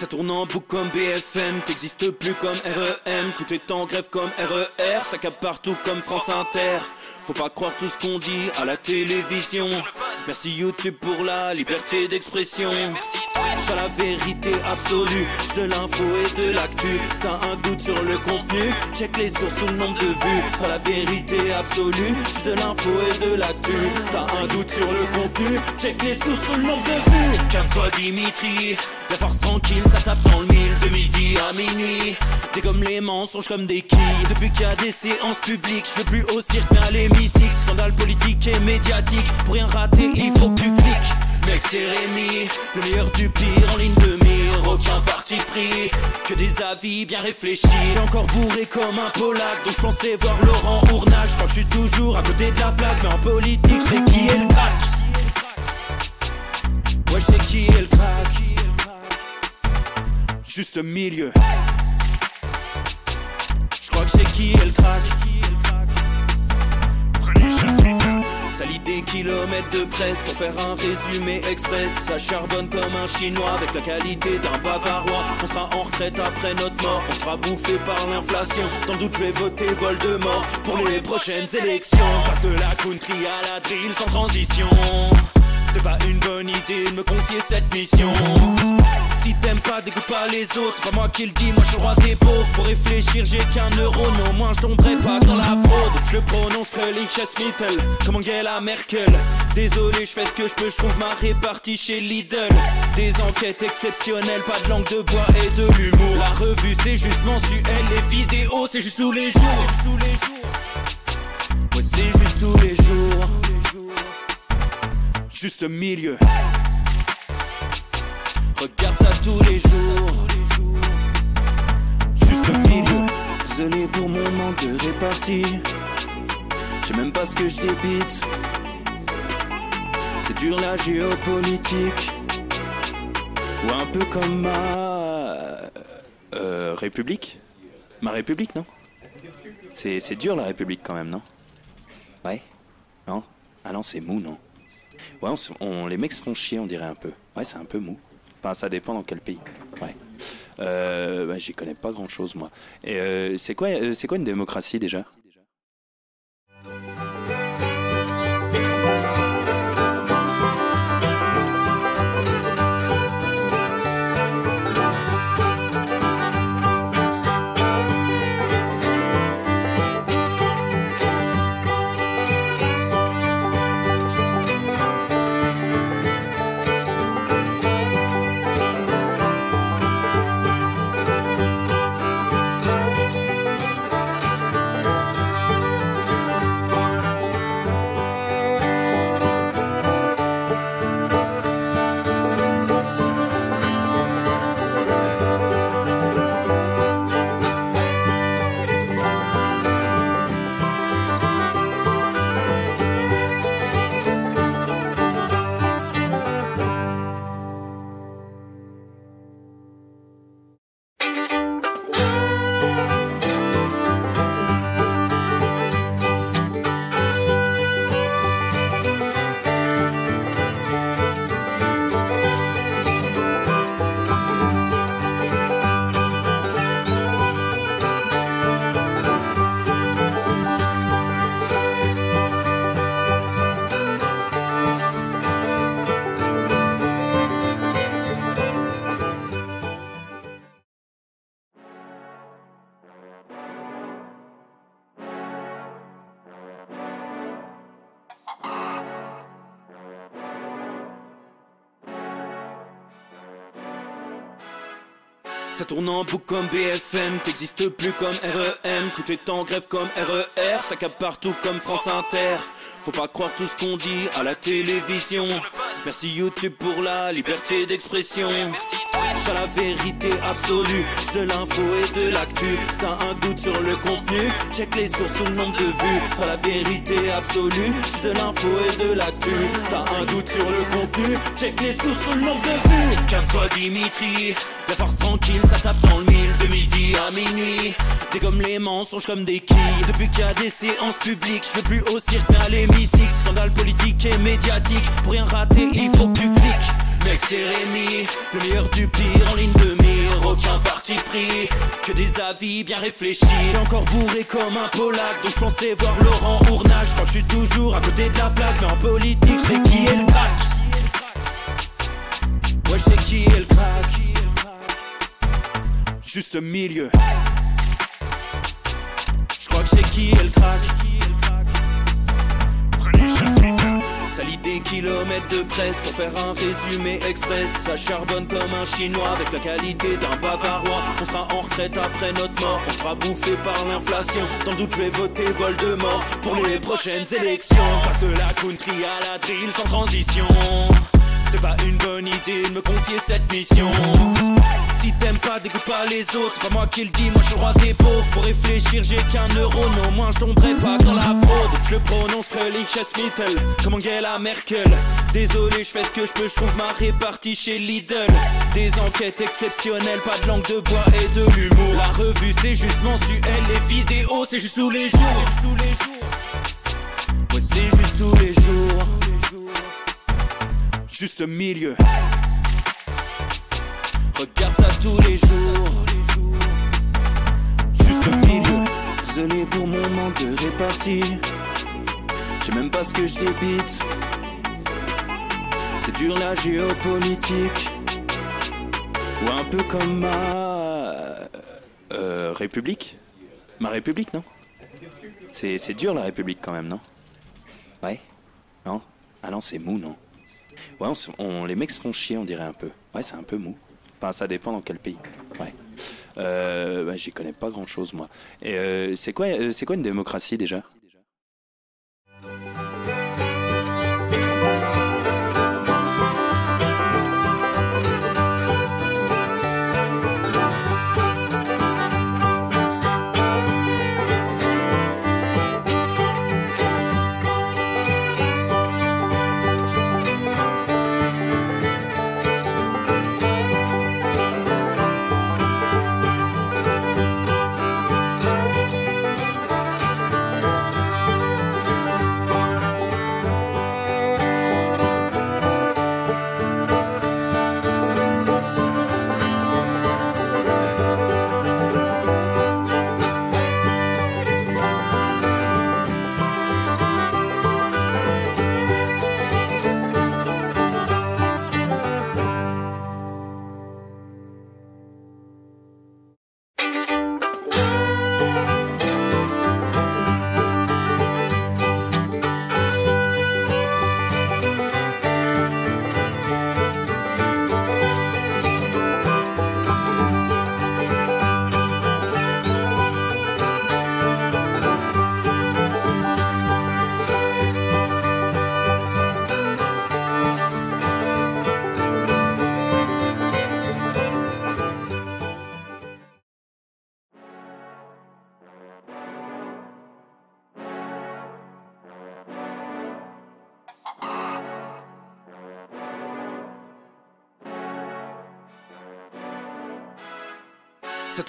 Ça tourne en boucle comme BFM, t'existes plus comme REM, tout est en grève comme RER, ça capte partout comme France Inter. Faut pas croire tout ce qu'on dit à la télévision. Merci YouTube pour la liberté d'expression. Pas la vérité absolue, de l'info et de l'actu. T'as un doute sur le contenu, check les sources ou le nombre de vues. Pas la vérité absolue, de l'info et de l'actu. T'as un doute sur le contenu, check les sources ou le nombre de vues. Calme-toi Dimitri, la force tranquille, ça tape dans le de midi à minuit, t'es comme les mensonges comme des quilles. Depuis qu'il y a des séances publiques, je veux plus au cirque mais à l'hémicycle. Scandale politique et médiatique, pour rien rater, il faut que tu cliques. Mec, c'est Rémi, le meilleur du pire en ligne de mire. Aucun parti pris, que des avis bien réfléchis. J'ai encore bourré comme un polac, donc je pensais voir Laurent Ournac. Je crois que je suis toujours à côté de la plaque, mais en politique, c'est qui est le crack. Ouais, je qui est le crack juste milieu. Je crois que c'est qui est le crack. ça des kilomètres de presse pour faire un résumé express. Ça charbonne comme un chinois avec la qualité d'un bavarois. On sera en retraite après notre mort, on sera bouffé par l'inflation. Tant doute, je vais voter de mort pour les prochaines élections. Passe de la country à la drill sans transition. C'est pas une bonne idée de me confier cette mission Si t'aimes pas, dégoûte pas les autres C'est pas moi qui le dis, moi je suis roi des pauvres Pour réfléchir, j'ai qu'un euro Non au moins je tomberai pas dans la fraude Je le prononcerai Mittel Comme Angela Merkel Désolé, je fais ce que je peux, je trouve ma répartie chez Lidl Des enquêtes exceptionnelles, pas de langue de bois et de l'humour La revue c'est juste mensuel, les vidéos c'est juste tous les jours Ouais c'est juste tous les jours juste milieu. Regarde ça tous les jours. Juste milieu. Désolé pour mon manque de répartie. Je même pas ce que je débite. C'est dur la géopolitique. Ou un peu comme ma. Euh, République Ma République, non C'est dur la République quand même, non Ouais Non Ah non, c'est mou, non Ouais, on, les mecs se font chier, on dirait un peu. Ouais, c'est un peu mou. Enfin, ça dépend dans quel pays. Ouais. Euh, J'y connais pas grand chose, moi. Et euh, c'est quoi, euh, c'est quoi une démocratie déjà tournant boucle comme BFM, t'existes plus comme REM, tout est en grève comme RER, e ça cape partout comme France Inter. Faut pas croire tout ce qu'on dit à la télévision. Merci YouTube pour la liberté d'expression. T'as la vérité absolue, de l'info et de l'actu. T'as un doute sur le contenu, check les sources ou le nombre de vues. T'as la vérité absolue, de l'info et de l'actu. T'as un doute sur le contenu, check les sources ou le nombre de vues. Calme-toi Dimitri, la force tranquille, ça tape le de midi à minuit, t'es comme les mensonges comme des quilles Depuis qu'il y a des séances publiques, je veux plus au cirque mais à l'hémicycle Scandale politique et médiatique, pour rien rater il faut que tu cliques Mec c'est Rémi, le meilleur du pire en ligne de mire Aucun parti pris, que des avis bien réfléchis J'ai encore bourré comme un polac, donc je pensais voir Laurent Ournac Je crois que je suis toujours à côté de la plaque, mais en politique je qui est le crack Ouais c'est qui est le crack juste milieu. Je crois que c'est qui est le crack. lit des kilomètres de presse pour faire un résumé express. Ça charbonne comme un chinois avec la qualité d'un bavarois. On sera en retraite après notre mort, on sera bouffé par l'inflation. Dans doute, je vais voter vol mort pour les prochaines élections. Passe de la country à la drill sans transition. C'est pas une bonne idée de me confier cette mission. Si t'aimes pas, dégoûte pas les autres, c'est pas moi qui le moi je crois roi des pauvres. Faut réfléchir, j'ai qu'un euro, Non au moins je tomberai pas dans la fraude. Je prononce les Mittel, comme Angela Merkel. Désolé, je fais ce que je peux, je trouve ma répartie chez Lidl. Des enquêtes exceptionnelles, pas de langue de bois et de l'humour. La revue, c'est juste suel, les vidéos, c'est juste tous les jours. Ouais, c'est juste tous les jours juste milieu. Regarde ça tous les jours, juste milieu. Désolé pour mon manque de répartie, J'ai même pas ce que je débite. C'est dur la géopolitique, ou un peu comme ma euh, République. Ma République, non C'est dur la République quand même, non Ouais Non Ah non, c'est mou, non Ouais, on, les mecs se font chier, on dirait un peu. Ouais, c'est un peu mou. Enfin, ça dépend dans quel pays. Ouais. Euh, J'y connais pas grand chose, moi. Et euh, c'est quoi, euh, c'est quoi une démocratie déjà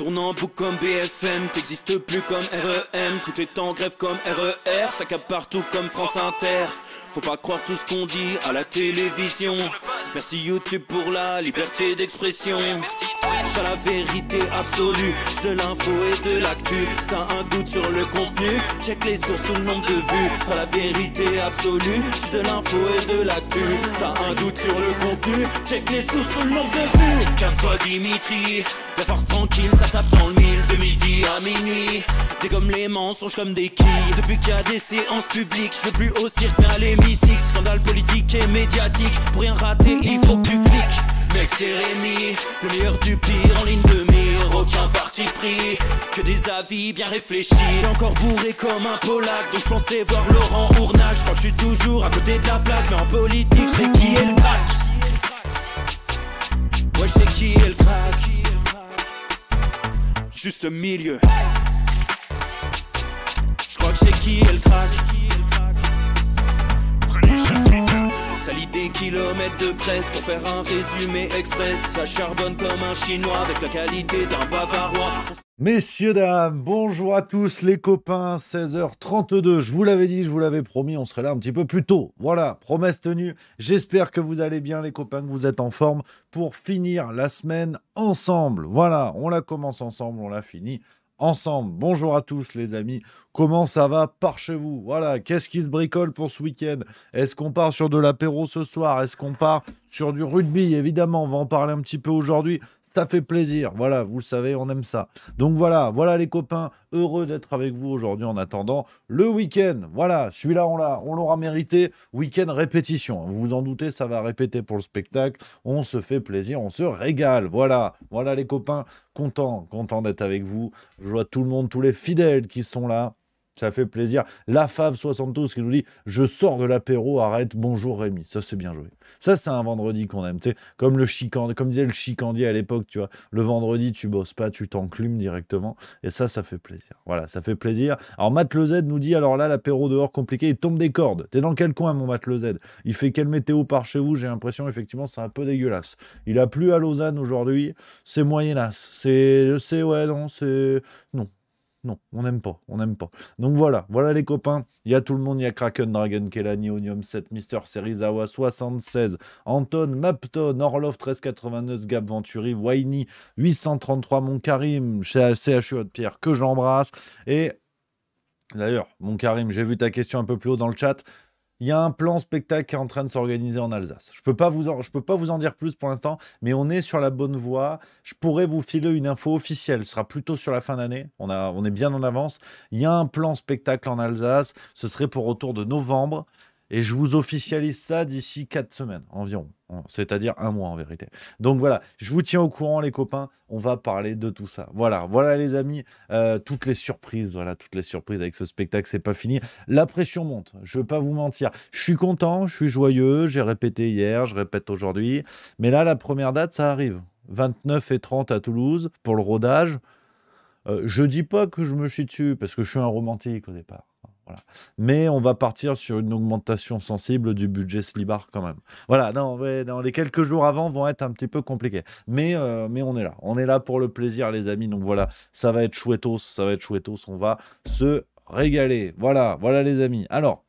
Tourne en boucle comme BFM, t'existes plus comme REM, tout est en grève comme RER, ça e cap partout comme France Inter. Faut pas croire tout ce qu'on dit à la télévision. Merci YouTube pour la liberté d'expression. T'as la vérité absolue, de l'info et de l'actu. T'as un doute sur le contenu, check les sources ou le nombre de vues. T'as la vérité absolue, de l'info et de l'actu. T'as un doute sur le contenu, check les sources ou le nombre de vues. Calme-toi Dimitri, la force tranquille, ça tape dans le mille. De midi à minuit T'es comme les mensonges comme des quilles Depuis qu'il y a des séances publiques Je veux plus au cirque mais à l'hémicycle Scandale politique et médiatique Pour rien rater il faut que tu cliques Mec c'est Rémi, le meilleur du pire en ligne de mire Aucun parti pris, que des avis bien réfléchis J'suis encore bourré comme un polac Donc je voir Laurent Ournac Je que je suis toujours à côté de la plaque Mais en politique c'est qui est le crack Ouais je qui est le crack juste milieu. Je crois que c'est qui elle craque. Ça lit des kilomètres de presse pour faire un résumé express. Ça charbonne comme un chinois avec la qualité d'un bavarois. Messieurs, dames, bonjour à tous les copains, 16h32, je vous l'avais dit, je vous l'avais promis, on serait là un petit peu plus tôt. Voilà, promesse tenue, j'espère que vous allez bien les copains, que vous êtes en forme pour finir la semaine ensemble. Voilà, on la commence ensemble, on la finit ensemble. Bonjour à tous les amis, comment ça va par chez vous Voilà, qu'est-ce qui se bricole pour ce week-end Est-ce qu'on part sur de l'apéro ce soir Est-ce qu'on part sur du rugby Évidemment, on va en parler un petit peu aujourd'hui. Ça fait plaisir. Voilà, vous le savez, on aime ça. Donc voilà, voilà les copains. Heureux d'être avec vous aujourd'hui en attendant le week-end. Voilà, celui-là, on l'a, on l'aura mérité. Week-end répétition. Vous vous en doutez, ça va répéter pour le spectacle. On se fait plaisir, on se régale. Voilà, voilà les copains. Content, content d'être avec vous. Je vois tout le monde, tous les fidèles qui sont là. Ça fait plaisir. La Fave 72 qui nous dit Je sors de l'apéro, arrête, bonjour Rémi. Ça, c'est bien joué. Ça, c'est un vendredi qu'on aime. Tu comme, le chicand, comme disait le chicandier à l'époque, tu vois. Le vendredi, tu bosses pas, tu t'enclumes directement. Et ça, ça fait plaisir. Voilà, ça fait plaisir. Alors, Matt nous dit Alors là, l'apéro dehors compliqué, il tombe des cordes. T'es dans quel coin, mon Matt Il fait quelle météo par chez vous J'ai l'impression, effectivement, c'est un peu dégueulasse. Il a plu à Lausanne aujourd'hui. C'est moyenasse. C'est. C'est. Ouais, non, c'est. Non, non, on n'aime pas, on n'aime pas. Donc voilà, voilà les copains. Il y a tout le monde, il y a Kraken, Dragon, Kelani, Onium 7, Mister Serizawa 76, Anton, Mapton, Orlov 1389, Gab Venturi, Waini 833, Mon Karim, CHU Haute Pierre, que j'embrasse. Et d'ailleurs, Mon Karim, j'ai vu ta question un peu plus haut dans le chat il y a un plan spectacle qui est en train de s'organiser en Alsace. Je peux pas vous je peux pas vous en dire plus pour l'instant, mais on est sur la bonne voie. Je pourrais vous filer une info officielle. Ce sera plutôt sur la fin d'année. On a, on est bien en avance. Il y a un plan spectacle en Alsace. Ce serait pour autour de novembre. Et je vous officialise ça d'ici 4 semaines environ, c'est-à-dire un mois en vérité. Donc voilà, je vous tiens au courant les copains, on va parler de tout ça. Voilà, voilà les amis, euh, toutes les surprises, voilà, toutes les surprises avec ce spectacle, c'est pas fini. La pression monte, je veux pas vous mentir. Je suis content, je suis joyeux, j'ai répété hier, je répète aujourd'hui. Mais là, la première date, ça arrive. 29 et 30 à Toulouse pour le rodage. Euh, je dis pas que je me suis dessus parce que je suis un romantique au départ. Mais on va partir sur une augmentation sensible du budget Slibar quand même. Voilà, non, les quelques jours avant vont être un petit peu compliqués. Mais, euh, mais on est là. On est là pour le plaisir, les amis. Donc voilà, ça va être chouettos, ça va être chouettos. On va se régaler. Voilà, voilà les amis. Alors,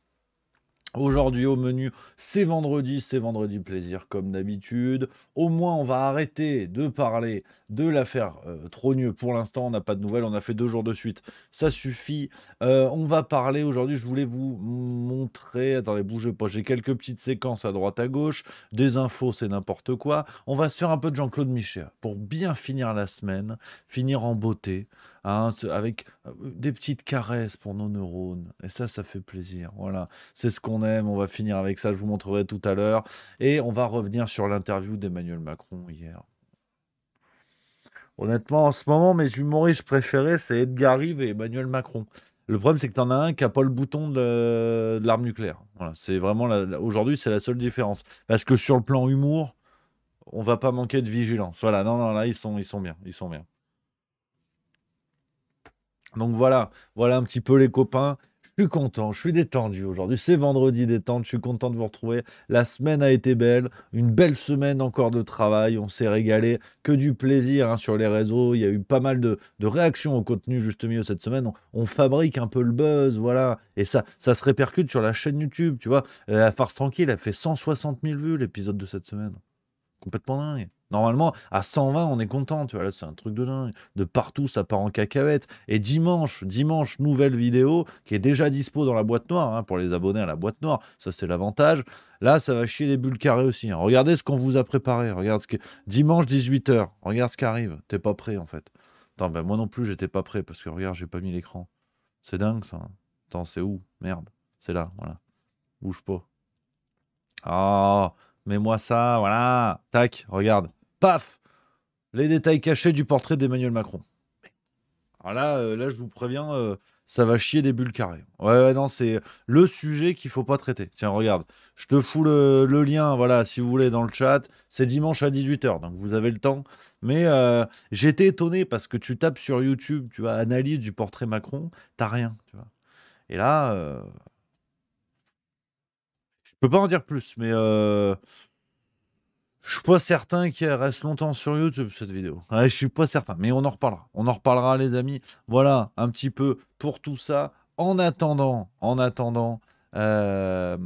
Aujourd'hui au menu, c'est vendredi, c'est vendredi plaisir comme d'habitude. Au moins, on va arrêter de parler de l'affaire euh, trop mieux Pour l'instant, on n'a pas de nouvelles, on a fait deux jours de suite, ça suffit. Euh, on va parler aujourd'hui, je voulais vous montrer, attendez, bougez pas, j'ai quelques petites séquences à droite à gauche, des infos, c'est n'importe quoi. On va se faire un peu de Jean-Claude Michel pour bien finir la semaine, finir en beauté. Hein, avec euh, des petites caresses pour nos neurones. Et ça, ça fait plaisir. Voilà, c'est ce qu'on aime. On va finir avec ça. Je vous montrerai tout à l'heure. Et on va revenir sur l'interview d'Emmanuel Macron hier. Honnêtement, en ce moment, mes humoristes préférés, c'est Edgar Rive et Emmanuel Macron. Le problème, c'est que tu en as un qui n'a pas le bouton de l'arme nucléaire. Voilà, c'est vraiment aujourd'hui, c'est la seule différence. Parce que sur le plan humour, on va pas manquer de vigilance. Voilà, non, non, là, ils sont, ils sont bien, ils sont bien. Donc voilà, voilà un petit peu les copains. Je suis content, je suis détendu aujourd'hui. C'est vendredi détente, je suis content de vous retrouver. La semaine a été belle, une belle semaine encore de travail. On s'est régalé, que du plaisir hein, sur les réseaux. Il y a eu pas mal de, réactions au contenu juste mieux cette semaine. On, fabrique un peu le buzz, voilà. Et ça, ça se répercute sur la chaîne YouTube, tu vois. La euh, farce tranquille a fait 160 000 vues l'épisode de cette semaine. Complètement dingue. Normalement, à 120, on est content, tu vois, là, c'est un truc de dingue. De partout, ça part en cacahuète. Et dimanche, dimanche, nouvelle vidéo qui est déjà dispo dans la boîte noire, hein, pour les abonnés à la boîte noire, ça c'est l'avantage. Là, ça va chier les bulles carrées aussi. Hein. Regardez ce qu'on vous a préparé. Regarde ce que... Dimanche 18h, regarde ce qui arrive. T'es pas prêt, en fait. Attends, ben moi non plus, j'étais pas prêt, parce que regarde, j'ai pas mis l'écran. C'est dingue, ça. Hein. Attends, c'est où Merde. C'est là, voilà. Bouge pas. Ah, oh, mets-moi ça, voilà. Tac, regarde paf, les détails cachés du portrait d'Emmanuel Macron. Alors ah là, euh, là, je vous préviens, euh, ça va chier des bulles carrées. Ouais, non, c'est le sujet qu'il faut pas traiter. Tiens, regarde, je te fous le, lien, voilà, si vous voulez, dans le chat. C'est dimanche à 18h, donc vous avez le temps. Mais euh, j'étais étonné parce que tu tapes sur YouTube, tu vois, analyse du portrait Macron, t'as rien, tu vois. Et là, je ne peux pas en dire plus, mais je suis pas certain qu'elle reste longtemps sur YouTube cette vidéo. je suis pas certain, mais on en reparlera. On en reparlera, les amis. Voilà un petit peu pour tout ça. En attendant, en attendant, euh,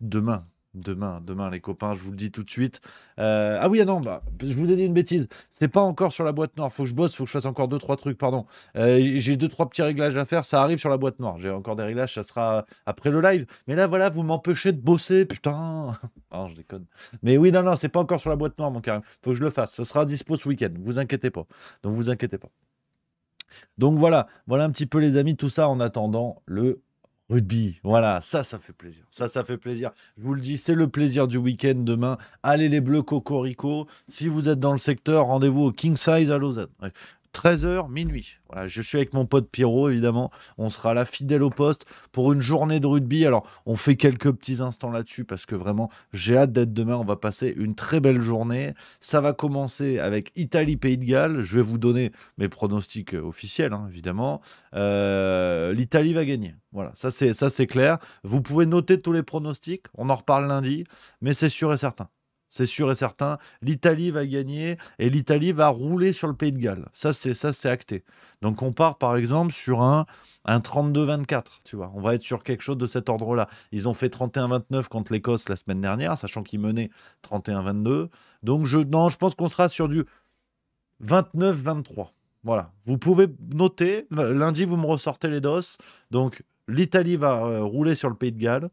demain, Demain, demain, les copains, je vous le dis tout de suite. Euh, ah oui, ah non, bah, je vous ai dit une bêtise. C'est pas encore sur la boîte noire. Faut que je bosse, faut que je fasse encore deux, trois trucs, pardon. Euh, j'ai deux, trois petits réglages à faire. Ça arrive sur la boîte noire. J'ai encore des réglages, ça sera après le live. Mais là, voilà, vous m'empêchez de bosser, putain. Ah, je déconne. Mais oui, non, non, c'est pas encore sur la boîte noire, mon carré. Faut que je le fasse. Ce sera à dispo ce week-end. Vous inquiétez pas. Donc, vous inquiétez pas. Donc voilà, voilà un petit peu les amis, tout ça en attendant le Rugby, voilà, ça, ça fait plaisir. Ça, ça fait plaisir. Je vous le dis, c'est le plaisir du week-end demain. Allez les Bleus Cocorico. Si vous êtes dans le secteur, rendez-vous au King Size à Lausanne. 13h, minuit. Voilà, je suis avec mon pote Pierrot, évidemment. On sera là, fidèle au poste, pour une journée de rugby. Alors, on fait quelques petits instants là-dessus, parce que vraiment, j'ai hâte d'être demain. On va passer une très belle journée. Ça va commencer avec Italie-Pays de Galles. Je vais vous donner mes pronostics officiels, hein, évidemment. Euh, L'Italie va gagner. Voilà, ça c'est clair. Vous pouvez noter tous les pronostics. On en reparle lundi, mais c'est sûr et certain c'est sûr et certain. L'Italie va gagner et l'Italie va rouler sur le Pays de Galles. Ça, c'est ça, c'est acté. Donc on part par exemple sur un, 32-24, tu vois. On va être sur quelque chose de cet ordre-là. Ils ont fait 31-29 contre l'Écosse la semaine dernière, sachant qu'ils menaient 31-22. Donc je, je pense qu'on sera sur du 29-23. Voilà. Vous pouvez noter, lundi, vous me ressortez les dos. Donc l'Italie va euh, rouler sur le Pays de Galles.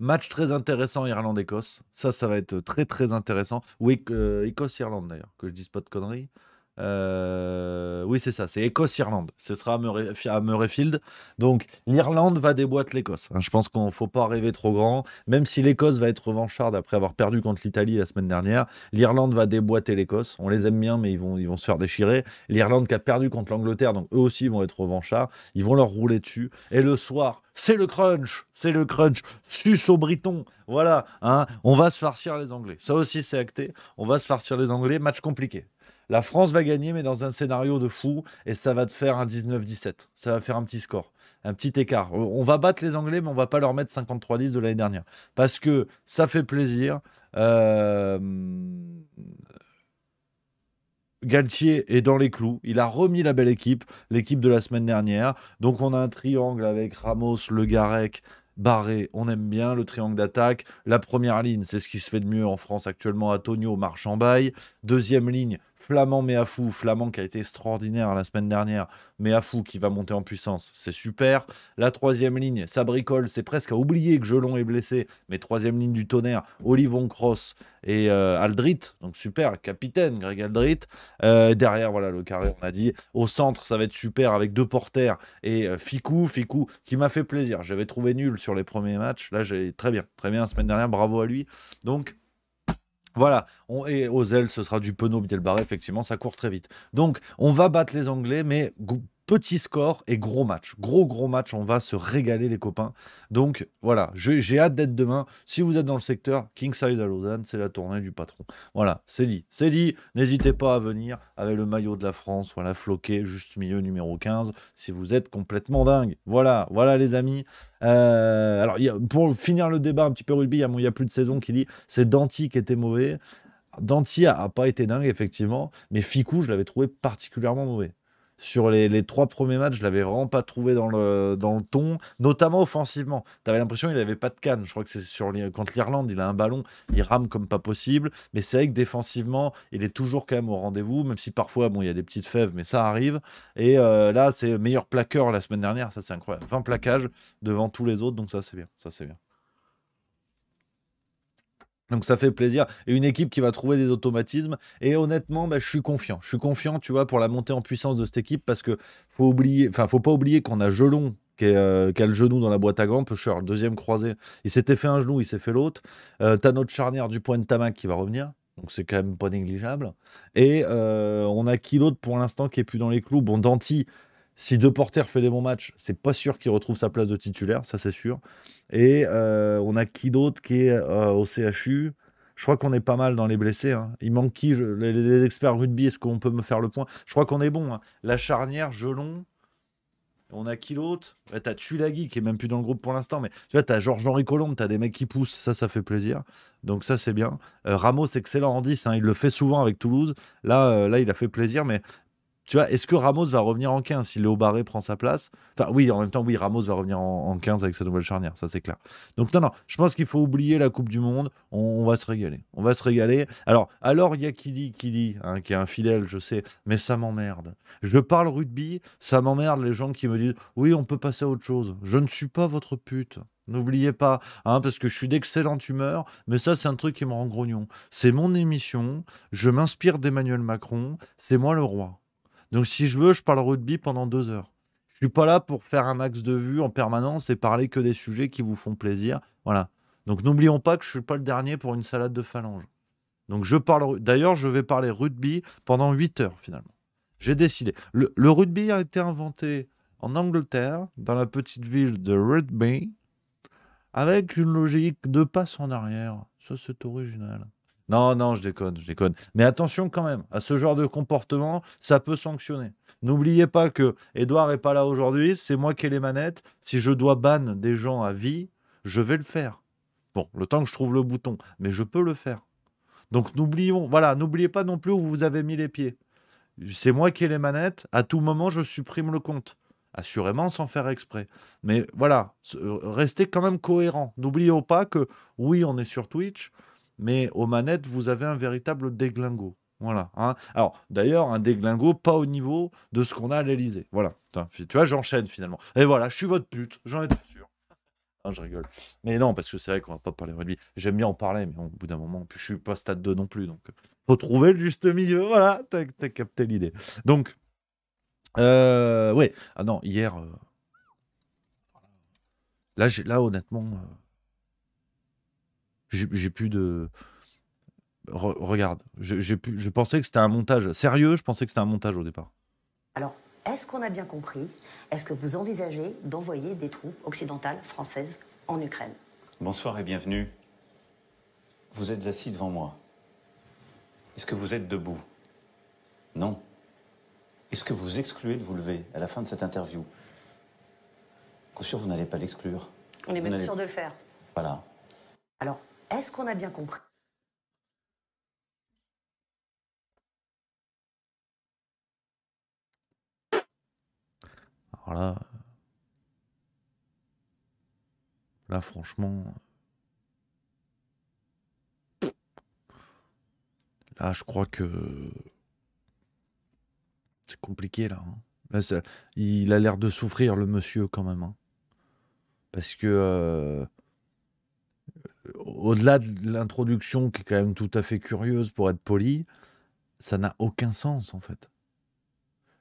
Match très intéressant Irlande-Écosse. Ça, ça va être très très intéressant. Oui, euh, Écosse-Irlande d'ailleurs, que je dise pas de conneries. Euh, oui, c'est ça, c'est Écosse-Irlande. Ce sera à, Murrayfield. Donc, l'Irlande va déboîter l'Écosse. Hein. je pense qu'on ne faut pas rêver trop grand. Même si l'Écosse va être revancharde après avoir perdu contre l'Italie la semaine dernière, l'Irlande va déboîter l'Écosse. On les aime bien, mais ils vont, ils vont se faire déchirer. L'Irlande qui a perdu contre l'Angleterre, donc eux aussi vont être revanchards. Ils vont leur rouler dessus. Et le soir, c'est le crunch, c'est le crunch, Suce aux britons, voilà, hein. on va se farcir les Anglais. Ça aussi, c'est acté, on va se farcir les Anglais, match compliqué. La France va gagner, mais dans un scénario de fou, et ça va te faire un 19-17. Ça va faire un petit score, un petit écart. On va battre les Anglais, mais on va pas leur mettre 53-10 de l'année dernière. Parce que ça fait plaisir. Euh, Galtier est dans les clous. Il a remis la belle équipe, l'équipe de la semaine dernière. Donc on a un triangle avec Ramos, Le Garec, Barré. On aime bien le triangle d'attaque. La première ligne, c'est ce qui se fait de mieux en France actuellement. Antonio, Marchand, Bail. Deuxième ligne, Flamand mais à fou, Flamand qui a été extraordinaire la semaine dernière, mais à fou qui va monter en puissance, c'est super. La troisième ligne, ça bricole, c'est presque à oublier que Gelon est blessé, mais troisième ligne du tonnerre, Olivon Cross et euh, Aldrit, donc super, capitaine Greg Aldrit. Euh, derrière, voilà le carré, on a dit. Au centre, ça va être super avec deux porteurs et euh, Ficou, Ficou qui m'a fait plaisir. J'avais trouvé nul sur les premiers matchs, là j'ai très bien, très bien la semaine dernière, bravo à lui. Donc, voilà, Et aux ailes, ce sera du Penaud Bielbarré, effectivement, ça court très vite. Donc, on va battre les Anglais, mais petit score et gros match. Gros, gros match. On va se régaler, les copains. Donc, voilà. J'ai hâte d'être demain. Si vous êtes dans le secteur, Kingside à Lausanne, c'est la tournée du patron. Voilà. C'est dit. C'est dit. N'hésitez pas à venir avec le maillot de la France. Voilà. Floqué, juste milieu numéro 15. Si vous êtes complètement dingue. Voilà. Voilà, les amis. Euh, alors, pour finir le débat un petit peu rugby, il y a, plus de saison qui dit c'est Danti qui était mauvais. Danti a, pas été dingue, effectivement, mais Ficou, je l'avais trouvé particulièrement mauvais sur les, trois premiers matchs, je l'avais vraiment pas trouvé dans le, dans le ton, notamment offensivement. Tu avais l'impression qu'il n'avait pas de canne. Je crois que c'est sur contre l'Irlande, il a un ballon, il rame comme pas possible. Mais c'est vrai que défensivement, il est toujours quand même au rendez-vous, même si parfois, bon, il y a des petites fèves, mais ça arrive. Et euh, là, c'est meilleur plaqueur la semaine dernière, ça c'est incroyable. 20 plaquages devant tous les autres, donc ça c'est bien. Ça c'est bien. Donc ça fait plaisir. Et une équipe qui va trouver des automatismes. Et honnêtement, bah, je suis confiant. Je suis confiant, tu vois, pour la montée en puissance de cette équipe parce que faut oublier, enfin, faut pas oublier qu'on a Gelon euh, qui, a le genou dans la boîte à gants, Pusher, le deuxième croisé. Il s'était fait un genou, il s'est fait l'autre. Euh, T'as notre charnière du point de Tamac qui va revenir. Donc c'est quand même pas négligeable. Et euh, on a qui l'autre pour l'instant qui est plus dans les clous Bon, Danti, si deux porteurs fait des bons matchs, c'est pas sûr qu'il retrouve sa place de titulaire, ça c'est sûr. Et euh, on a qui d'autre qui est euh, au CHU Je crois qu'on est pas mal dans les blessés. Hein. Il manque qui les, experts rugby, est-ce qu'on peut me faire le point Je crois qu'on est bon. Hein. La charnière, Gelon. On a qui l'autre ouais, eh, T'as Tulagi qui est même plus dans le groupe pour l'instant, mais tu vois, t'as Georges-Henri Colombe, t'as des mecs qui poussent, ça, ça fait plaisir. Donc ça, c'est bien. Euh, Ramos, excellent en 10, hein. il le fait souvent avec Toulouse. Là, là, il a fait plaisir, mais tu vois, est-ce que Ramos va revenir en 15 si Léo Barré prend sa place Enfin, oui, en même temps, oui, Ramos va revenir en, 15 avec sa nouvelle charnière, ça c'est clair. Donc, non, non, je pense qu'il faut oublier la Coupe du Monde. On, va se régaler. On va se régaler. Alors, alors, il y a qui dit, qui dit, hein, qui est infidèle, je sais, mais ça m'emmerde. Je parle rugby, ça m'emmerde les gens qui me disent, oui, on peut passer à autre chose. Je ne suis pas votre pute. N'oubliez pas, hein, parce que je suis d'excellente humeur, mais ça, c'est un truc qui me rend grognon. C'est mon émission, je m'inspire d'Emmanuel Macron, c'est moi le roi. Donc si je veux, je parle rugby pendant deux heures. Je suis pas là pour faire un max de vues en permanence et parler que des sujets qui vous font plaisir. Voilà. Donc n'oublions pas que je suis pas le dernier pour une salade de phalange. Donc je parle. D'ailleurs, je vais parler rugby pendant huit heures finalement. J'ai décidé. Le, le, rugby a été inventé en Angleterre, dans la petite ville de Rugby, avec une logique de passe en arrière. Ça, c'est original. Non, non, je déconne, je déconne. Mais attention quand même, à ce genre de comportement, ça peut sanctionner. N'oubliez pas que Edouard n'est pas là aujourd'hui, c'est moi qui ai les manettes. Si je dois ban des gens à vie, je vais le faire. Bon, le temps que je trouve le bouton, mais je peux le faire. Donc n'oublions, voilà, n'oubliez pas non plus où vous avez mis les pieds. C'est moi qui ai les manettes, à tout moment je supprime le compte. Assurément sans faire exprès. Mais voilà, euh, restez quand même cohérent. N'oublions pas que oui, on est sur Twitch, mais aux manettes, vous avez un véritable déglingo. Voilà. Hein. Alors, d'ailleurs, un déglingo pas au niveau de ce qu'on a à l'Elysée. Voilà. tu vois, j'enchaîne finalement. Et voilà, je suis votre pute, j'en ai... sûr. je rigole. Mais non, parce que c'est vrai qu'on ne va pas parler de rugby. J'aime bien en parler, mais au bout d'un moment, puis je suis pas stade 2 non plus. Donc, euh, faut trouver le juste milieu. Voilà, t'as as capté l'idée. Donc, euh, ouais. Ah non, hier. Euh, là, là, honnêtement. Euh, j'ai plus de. regarde, je, je pensais que c'était un montage sérieux, je pensais que c'était un montage au départ. Alors, est-ce qu'on a bien compris Est-ce que vous envisagez d'envoyer des troupes occidentales françaises en Ukraine Bonsoir et bienvenue. Vous êtes assis devant moi. Est-ce que vous êtes debout Non. Est-ce que vous excluez de vous lever à la fin de cette interview Bien sûr, vous n'allez pas l'exclure. On est bien sûr de le faire. Voilà. Alors, est-ce qu'on a bien compris Alors là, là franchement, là je crois que c'est compliqué là. Hein. il a l'air de souffrir le monsieur quand même, hein. parce que euh, au-delà de l'introduction qui est quand même tout à fait curieuse pour être poli, ça n'a aucun sens en fait.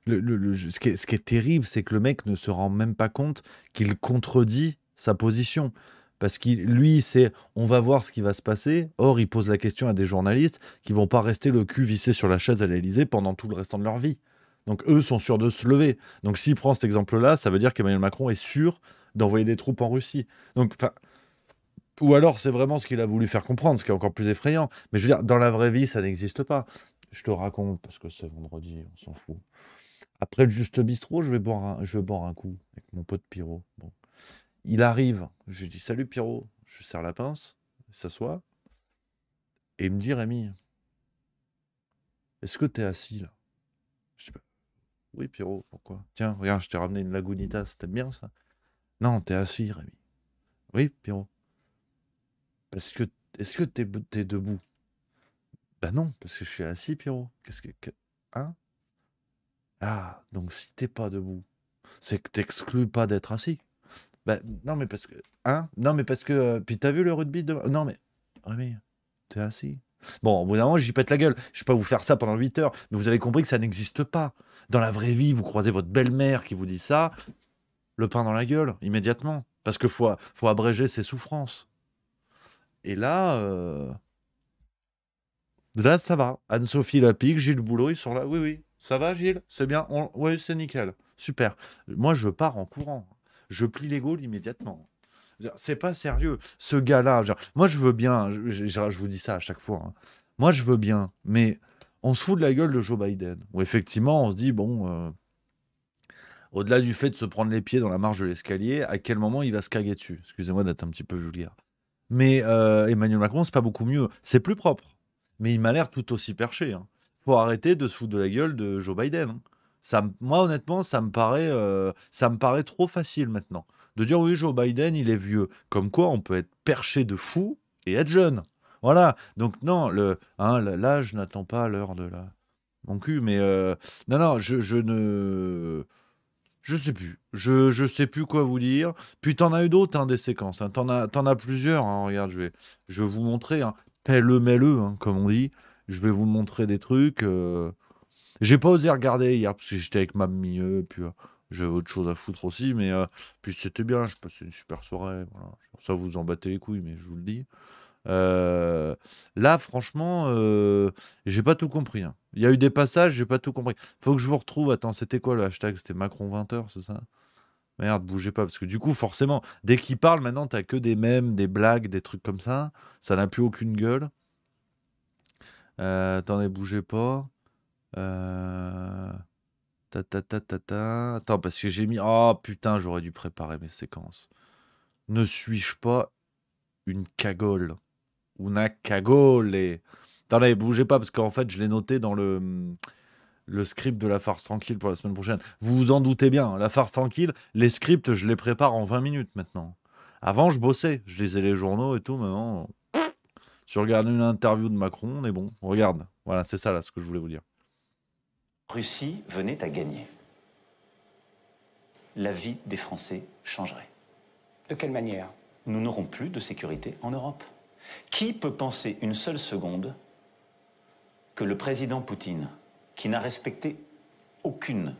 ce, qui est, terrible, c'est que le mec ne se rend même pas compte qu'il contredit sa position. Parce que lui, c'est on va voir ce qui va se passer. Or, il pose la question à des journalistes qui vont pas rester le cul vissé sur la chaise à l'Elysée pendant tout le restant de leur vie. Donc, eux sont sûrs de se lever. Donc, s'il prend cet exemple-là, ça veut dire qu'Emmanuel Macron est sûr d'envoyer des troupes en Russie. Donc, enfin ou alors c'est vraiment ce qu'il a voulu faire comprendre, ce qui est encore plus effrayant. Mais je veux dire, dans la vraie vie, ça n'existe pas. Je te raconte, parce que c'est vendredi, on s'en fout. Après le juste bistrot, je vais boire un, je un coup avec mon pote Pierrot. Bon. Il arrive, je lui dis salut Pierrot, je serre la pince, il s'assoit, et il me dit Rémi, est-ce que es assis là Je dis bah, oui Pierrot, pourquoi Tiens, regarde, je t'ai ramené une lagunita. t'aimes bien ça Non, t'es assis Rémi. Oui Pierrot, parce que, est-ce que t'es es debout Bah non, parce que je suis assis, Pierrot. Qu'est-ce que, que, Hein Ah, donc si t'es pas debout, c'est que t'exclus pas d'être assis. Ben, non, mais parce que. Hein Non, mais parce que. Euh, puis t'as vu le rugby de. Non, mais. Rémi, t'es assis. Bon, au bout d'un moment, j'y pète la gueule. Je peux pas vous faire ça pendant 8 heures, mais vous avez compris que ça n'existe pas. Dans la vraie vie, vous croisez votre belle-mère qui vous dit ça, le pain dans la gueule, immédiatement. Parce que faut, faut abréger ses souffrances. Et là, euh, là, ça va. Anne-Sophie Lapic, Gilles Boulot, ils sont là. Oui, oui, ça va, Gilles C'est bien Oui, c'est nickel. Super. Moi, je pars en courant. Je plie les gaules immédiatement. C'est pas sérieux. Ce gars-là, moi, je veux bien. Je, vous dis ça à chaque fois. Hein. Moi, je veux bien. Mais on se fout de la gueule de Joe Biden. Où effectivement, on se dit, bon. Euh, au-delà du fait de se prendre les pieds dans la marge de l'escalier, à quel moment il va se caguer dessus Excusez-moi d'être un petit peu vulgaire. Mais euh, Emmanuel Macron, c'est pas beaucoup mieux. C'est plus propre. Mais il m'a l'air tout aussi perché. Il hein. Faut arrêter de se foutre de la gueule de Joe Biden. Hein. Ça, moi, honnêtement, ça me paraît, euh, ça me paraît trop facile maintenant. De dire oui, Joe Biden, il est vieux. Comme quoi, on peut être perché de fou et être jeune. Voilà. Donc non, le, hein, l'âge n'attend pas l'heure de la mon cul. Mais euh, non, non, je ne je sais plus. Je, je sais plus quoi vous dire. Puis t'en as eu d'autres, hein, des séquences. Hein. T'en as, as plusieurs. Hein. Regarde, je vais, je vous montrer. Hein. Pelle-le, mêle-le, hein, comme on dit. Je vais vous montrer des trucs. Euh. J'ai pas osé regarder hier parce que j'étais avec ma milieu. Puis euh, j'avais autre chose à foutre aussi. Mais euh, puis c'était bien. Je passais une super soirée. Ça vous en battez les couilles, mais je vous le dis. Euh, là, franchement, euh, j'ai pas tout compris. Hein. Il y a eu des passages, j'ai pas tout compris. Faut que je vous retrouve. Attends, c'était quoi le hashtag C'était Macron 20h, c'est ça Merde, bougez pas. Parce que du coup, forcément, dès qu'il parle, maintenant, t'as que des mèmes, des blagues, des trucs comme ça. Ça n'a plus aucune gueule. Euh, attendez, bougez pas. Euh... Ta, ta, ta, ta, ta. Attends, parce que j'ai mis. Oh putain, j'aurais dû préparer mes séquences. Ne suis-je pas une cagole una cagole. Attendez, bougez pas, parce qu'en fait, je l'ai noté dans le, le script de la farce tranquille pour la semaine prochaine. Vous vous en doutez bien, hein, la farce tranquille, les scripts, je les prépare en 20 minutes maintenant. Avant, je bossais, je lisais les journaux et tout, maintenant, je regarde une interview de Macron, on bon, regarde. Voilà, c'est ça là ce que je voulais vous dire. Russie venait à gagner. La vie des Français changerait. De quelle manière Nous n'aurons plus de sécurité en Europe. Qui peut penser une seule seconde que le président Poutine, qui n'a respecté aucune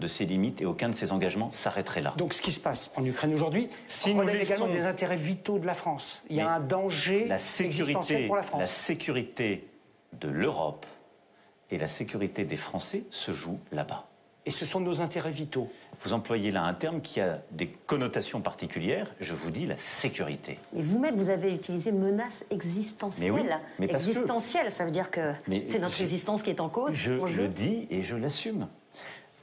de ses limites et aucun de ses engagements s'arrêterait là. Donc ce qui se passe en Ukraine aujourd'hui, c'est on également des intérêts vitaux de la France. Il y a un danger pour la France. La sécurité de l'Europe et la sécurité des Français se joue là-bas et ce sont nos intérêts vitaux. Vous employez là un terme qui a des connotations particulières, je vous dis la sécurité. Mais vous-même, vous avez utilisé menace existentielle. Mais existentielle, ça veut dire que c'est notre existence qui est en cause. Je le dis et je l'assume.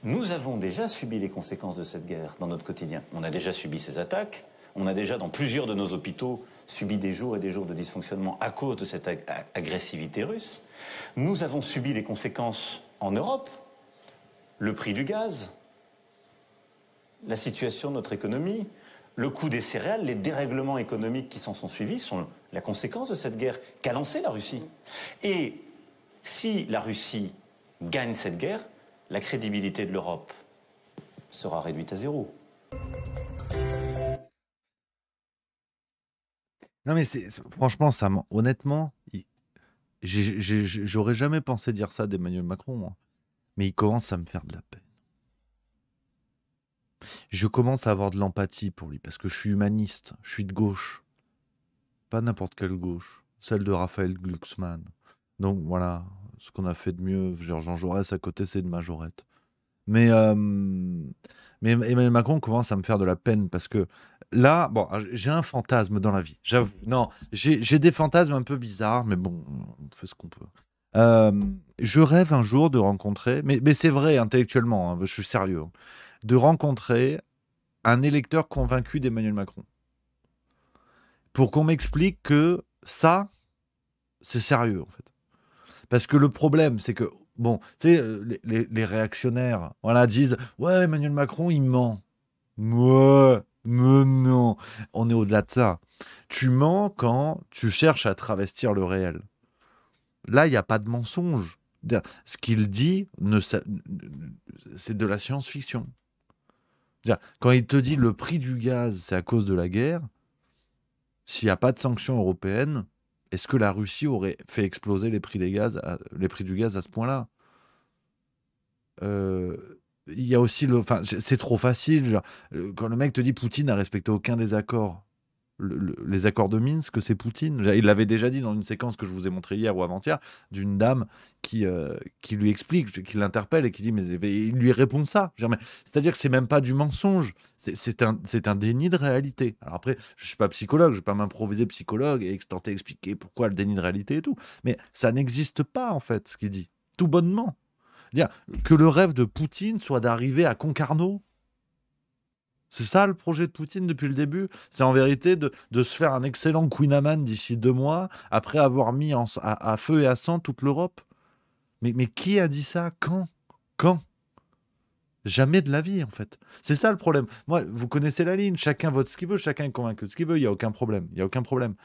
Nous avons déjà subi les conséquences de cette guerre dans notre quotidien. On a déjà subi ces attaques, on a déjà dans plusieurs de nos hôpitaux subi des jours et des jours de dysfonctionnement à cause de cette agressivité russe. Nous avons subi les conséquences en Europe le prix du gaz, la situation de notre économie, le coût des céréales, les dérèglements économiques qui s'en sont suivis sont la conséquence de cette guerre qu'a lancée la Russie. Et si la Russie gagne cette guerre, la crédibilité de l'Europe sera réduite à zéro. Non mais franchement ça honnêtement j'aurais jamais pensé dire ça d'Emmanuel Macron moi mais il commence à me faire de la peine. Je commence à avoir de l'empathie pour lui, parce que je suis humaniste, je suis de gauche. Pas n'importe quelle gauche, celle de Raphaël Glucksmann. Donc voilà, ce qu'on a fait de mieux, genre Jean Jaurès à côté, c'est de Majorette. Mais, euh, mais Emmanuel Macron commence à me faire de la peine parce que là, bon, j'ai un fantasme dans la vie, j'avoue. Non, j'ai des fantasmes un peu bizarres, mais bon, on fait ce qu'on peut. Euh, je rêve un jour de rencontrer, mais, c'est vrai intellectuellement, hein, je suis sérieux, hein, de rencontrer un électeur convaincu d'Emmanuel Macron. Pour qu'on m'explique que ça, c'est sérieux en fait. Parce que le problème, c'est que, bon, tu sais, euh, les, réactionnaires, voilà, disent Ouais, Emmanuel Macron, il ment. Moi, mais non, on est au-delà de ça. Tu mens quand tu cherches à travestir le réel. Là, il n'y a pas de mensonge. Ce qu'il dit, c'est de la science-fiction. Quand il te dit le prix du gaz, c'est à cause de la guerre, s'il n'y a pas de sanctions européennes, est-ce que la Russie aurait fait exploser les prix, des gaz les prix du gaz à ce point-là euh, il y a aussi le. Enfin, c'est trop facile. Euh, quand le mec te dit Poutine n'a respecté aucun des accords, les accords de Minsk, que c'est Poutine. Il l'avait déjà dit dans une séquence que je vous ai montrée hier ou avant-hier, d'une dame qui, euh, qui lui explique, qui l'interpelle et qui dit, mais il lui répond ça. C'est-à-dire que c'est même pas du mensonge, c'est un, un déni de réalité. Alors après, je ne suis pas psychologue, je ne vais pas m'improviser psychologue et tenter d'expliquer pourquoi le déni de réalité et tout. Mais ça n'existe pas, en fait, ce qu'il dit, tout bonnement. que le rêve de Poutine soit d'arriver à Concarneau, c'est ça le projet de Poutine depuis le début. C'est en vérité de, se faire un excellent Queen Amman d'ici deux mois, après avoir mis à, feu et à sang toute l'Europe. Mais, mais qui a dit ça Quand Quand Jamais de la vie, en fait. C'est ça le problème. Moi, vous connaissez la ligne. Chacun vote ce qu'il veut, chacun est convaincu de ce qu'il veut. Il n'y a aucun problème. Il n'y a aucun problème.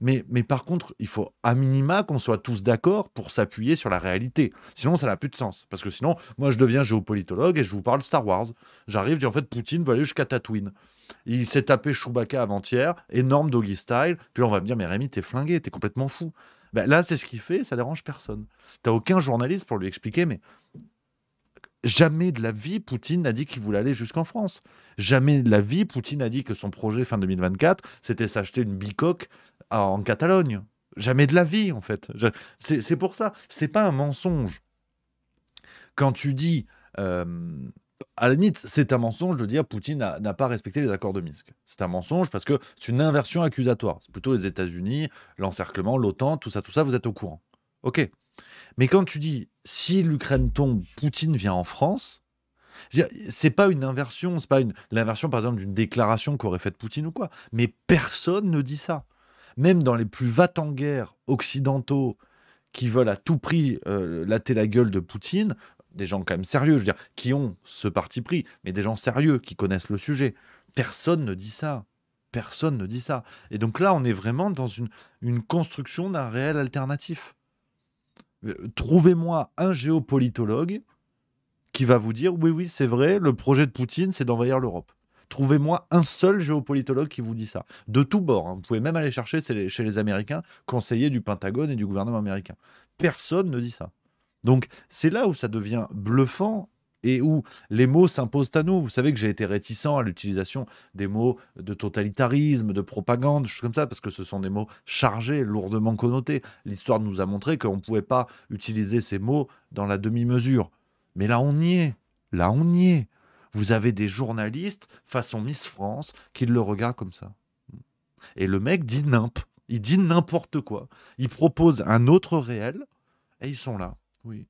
Mais, par contre, il faut à minima qu'on soit tous d'accord pour s'appuyer sur la réalité. Sinon, ça n'a plus de sens. Parce que sinon, moi, je deviens géopolitologue et je vous parle Star Wars. J'arrive, je dis en fait, Poutine va aller jusqu'à Tatooine. Il s'est tapé Chewbacca avant-hier, énorme doggy style. Puis on va me dire, mais Rémi, t'es flingué, t'es complètement fou. Ben là, c'est ce qu'il fait, ça dérange personne. T'as aucun journaliste pour lui expliquer, mais Jamais de la vie, Poutine n'a dit qu'il voulait aller jusqu'en France. Jamais de la vie, Poutine a dit que son projet fin 2024, c'était s'acheter une bicoque en Catalogne. Jamais de la vie, en fait. C'est pour ça. C'est pas un mensonge. Quand tu dis. Euh, à la limite, c'est un mensonge de dire Poutine n'a pas respecté les accords de Minsk. C'est un mensonge parce que c'est une inversion accusatoire. C'est plutôt les États-Unis, l'encerclement, l'OTAN, tout ça, tout ça, vous êtes au courant. OK. Mais quand tu dis si l'Ukraine tombe, Poutine vient en France, c'est pas une inversion, c'est pas une l'inversion par exemple d'une déclaration qu'aurait faite Poutine ou quoi. Mais personne ne dit ça même dans les plus va en guerre occidentaux qui veulent à tout prix euh, la gueule de Poutine, des gens quand même sérieux, je veux dire, qui ont ce parti pris, mais des gens sérieux qui connaissent le sujet. Personne ne dit ça. Personne ne dit ça. Et donc là, on est vraiment dans une, une construction d'un réel alternatif. Euh, trouvez-moi un géopolitologue qui va vous dire oui, oui, c'est vrai, le projet de Poutine, c'est d'envahir l'Europe. Trouvez-moi un seul géopolitologue qui vous dit ça. De tous bords. Hein. Vous pouvez même aller chercher chez les, Américains, conseillers du Pentagone et du gouvernement américain. Personne ne dit ça. Donc c'est là où ça devient bluffant et où les mots s'imposent à nous. Vous savez que j'ai été réticent à l'utilisation des mots de totalitarisme, de propagande, choses comme ça, parce que ce sont des mots chargés, lourdement connotés. L'histoire nous a montré qu'on ne pouvait pas utiliser ces mots dans la demi-mesure. Mais là, on y est. Là, on y est vous avez des journalistes façon Miss France qui le regardent comme ça. Et le mec dit Il dit n'importe quoi. Il propose un autre réel et ils sont là. Oui.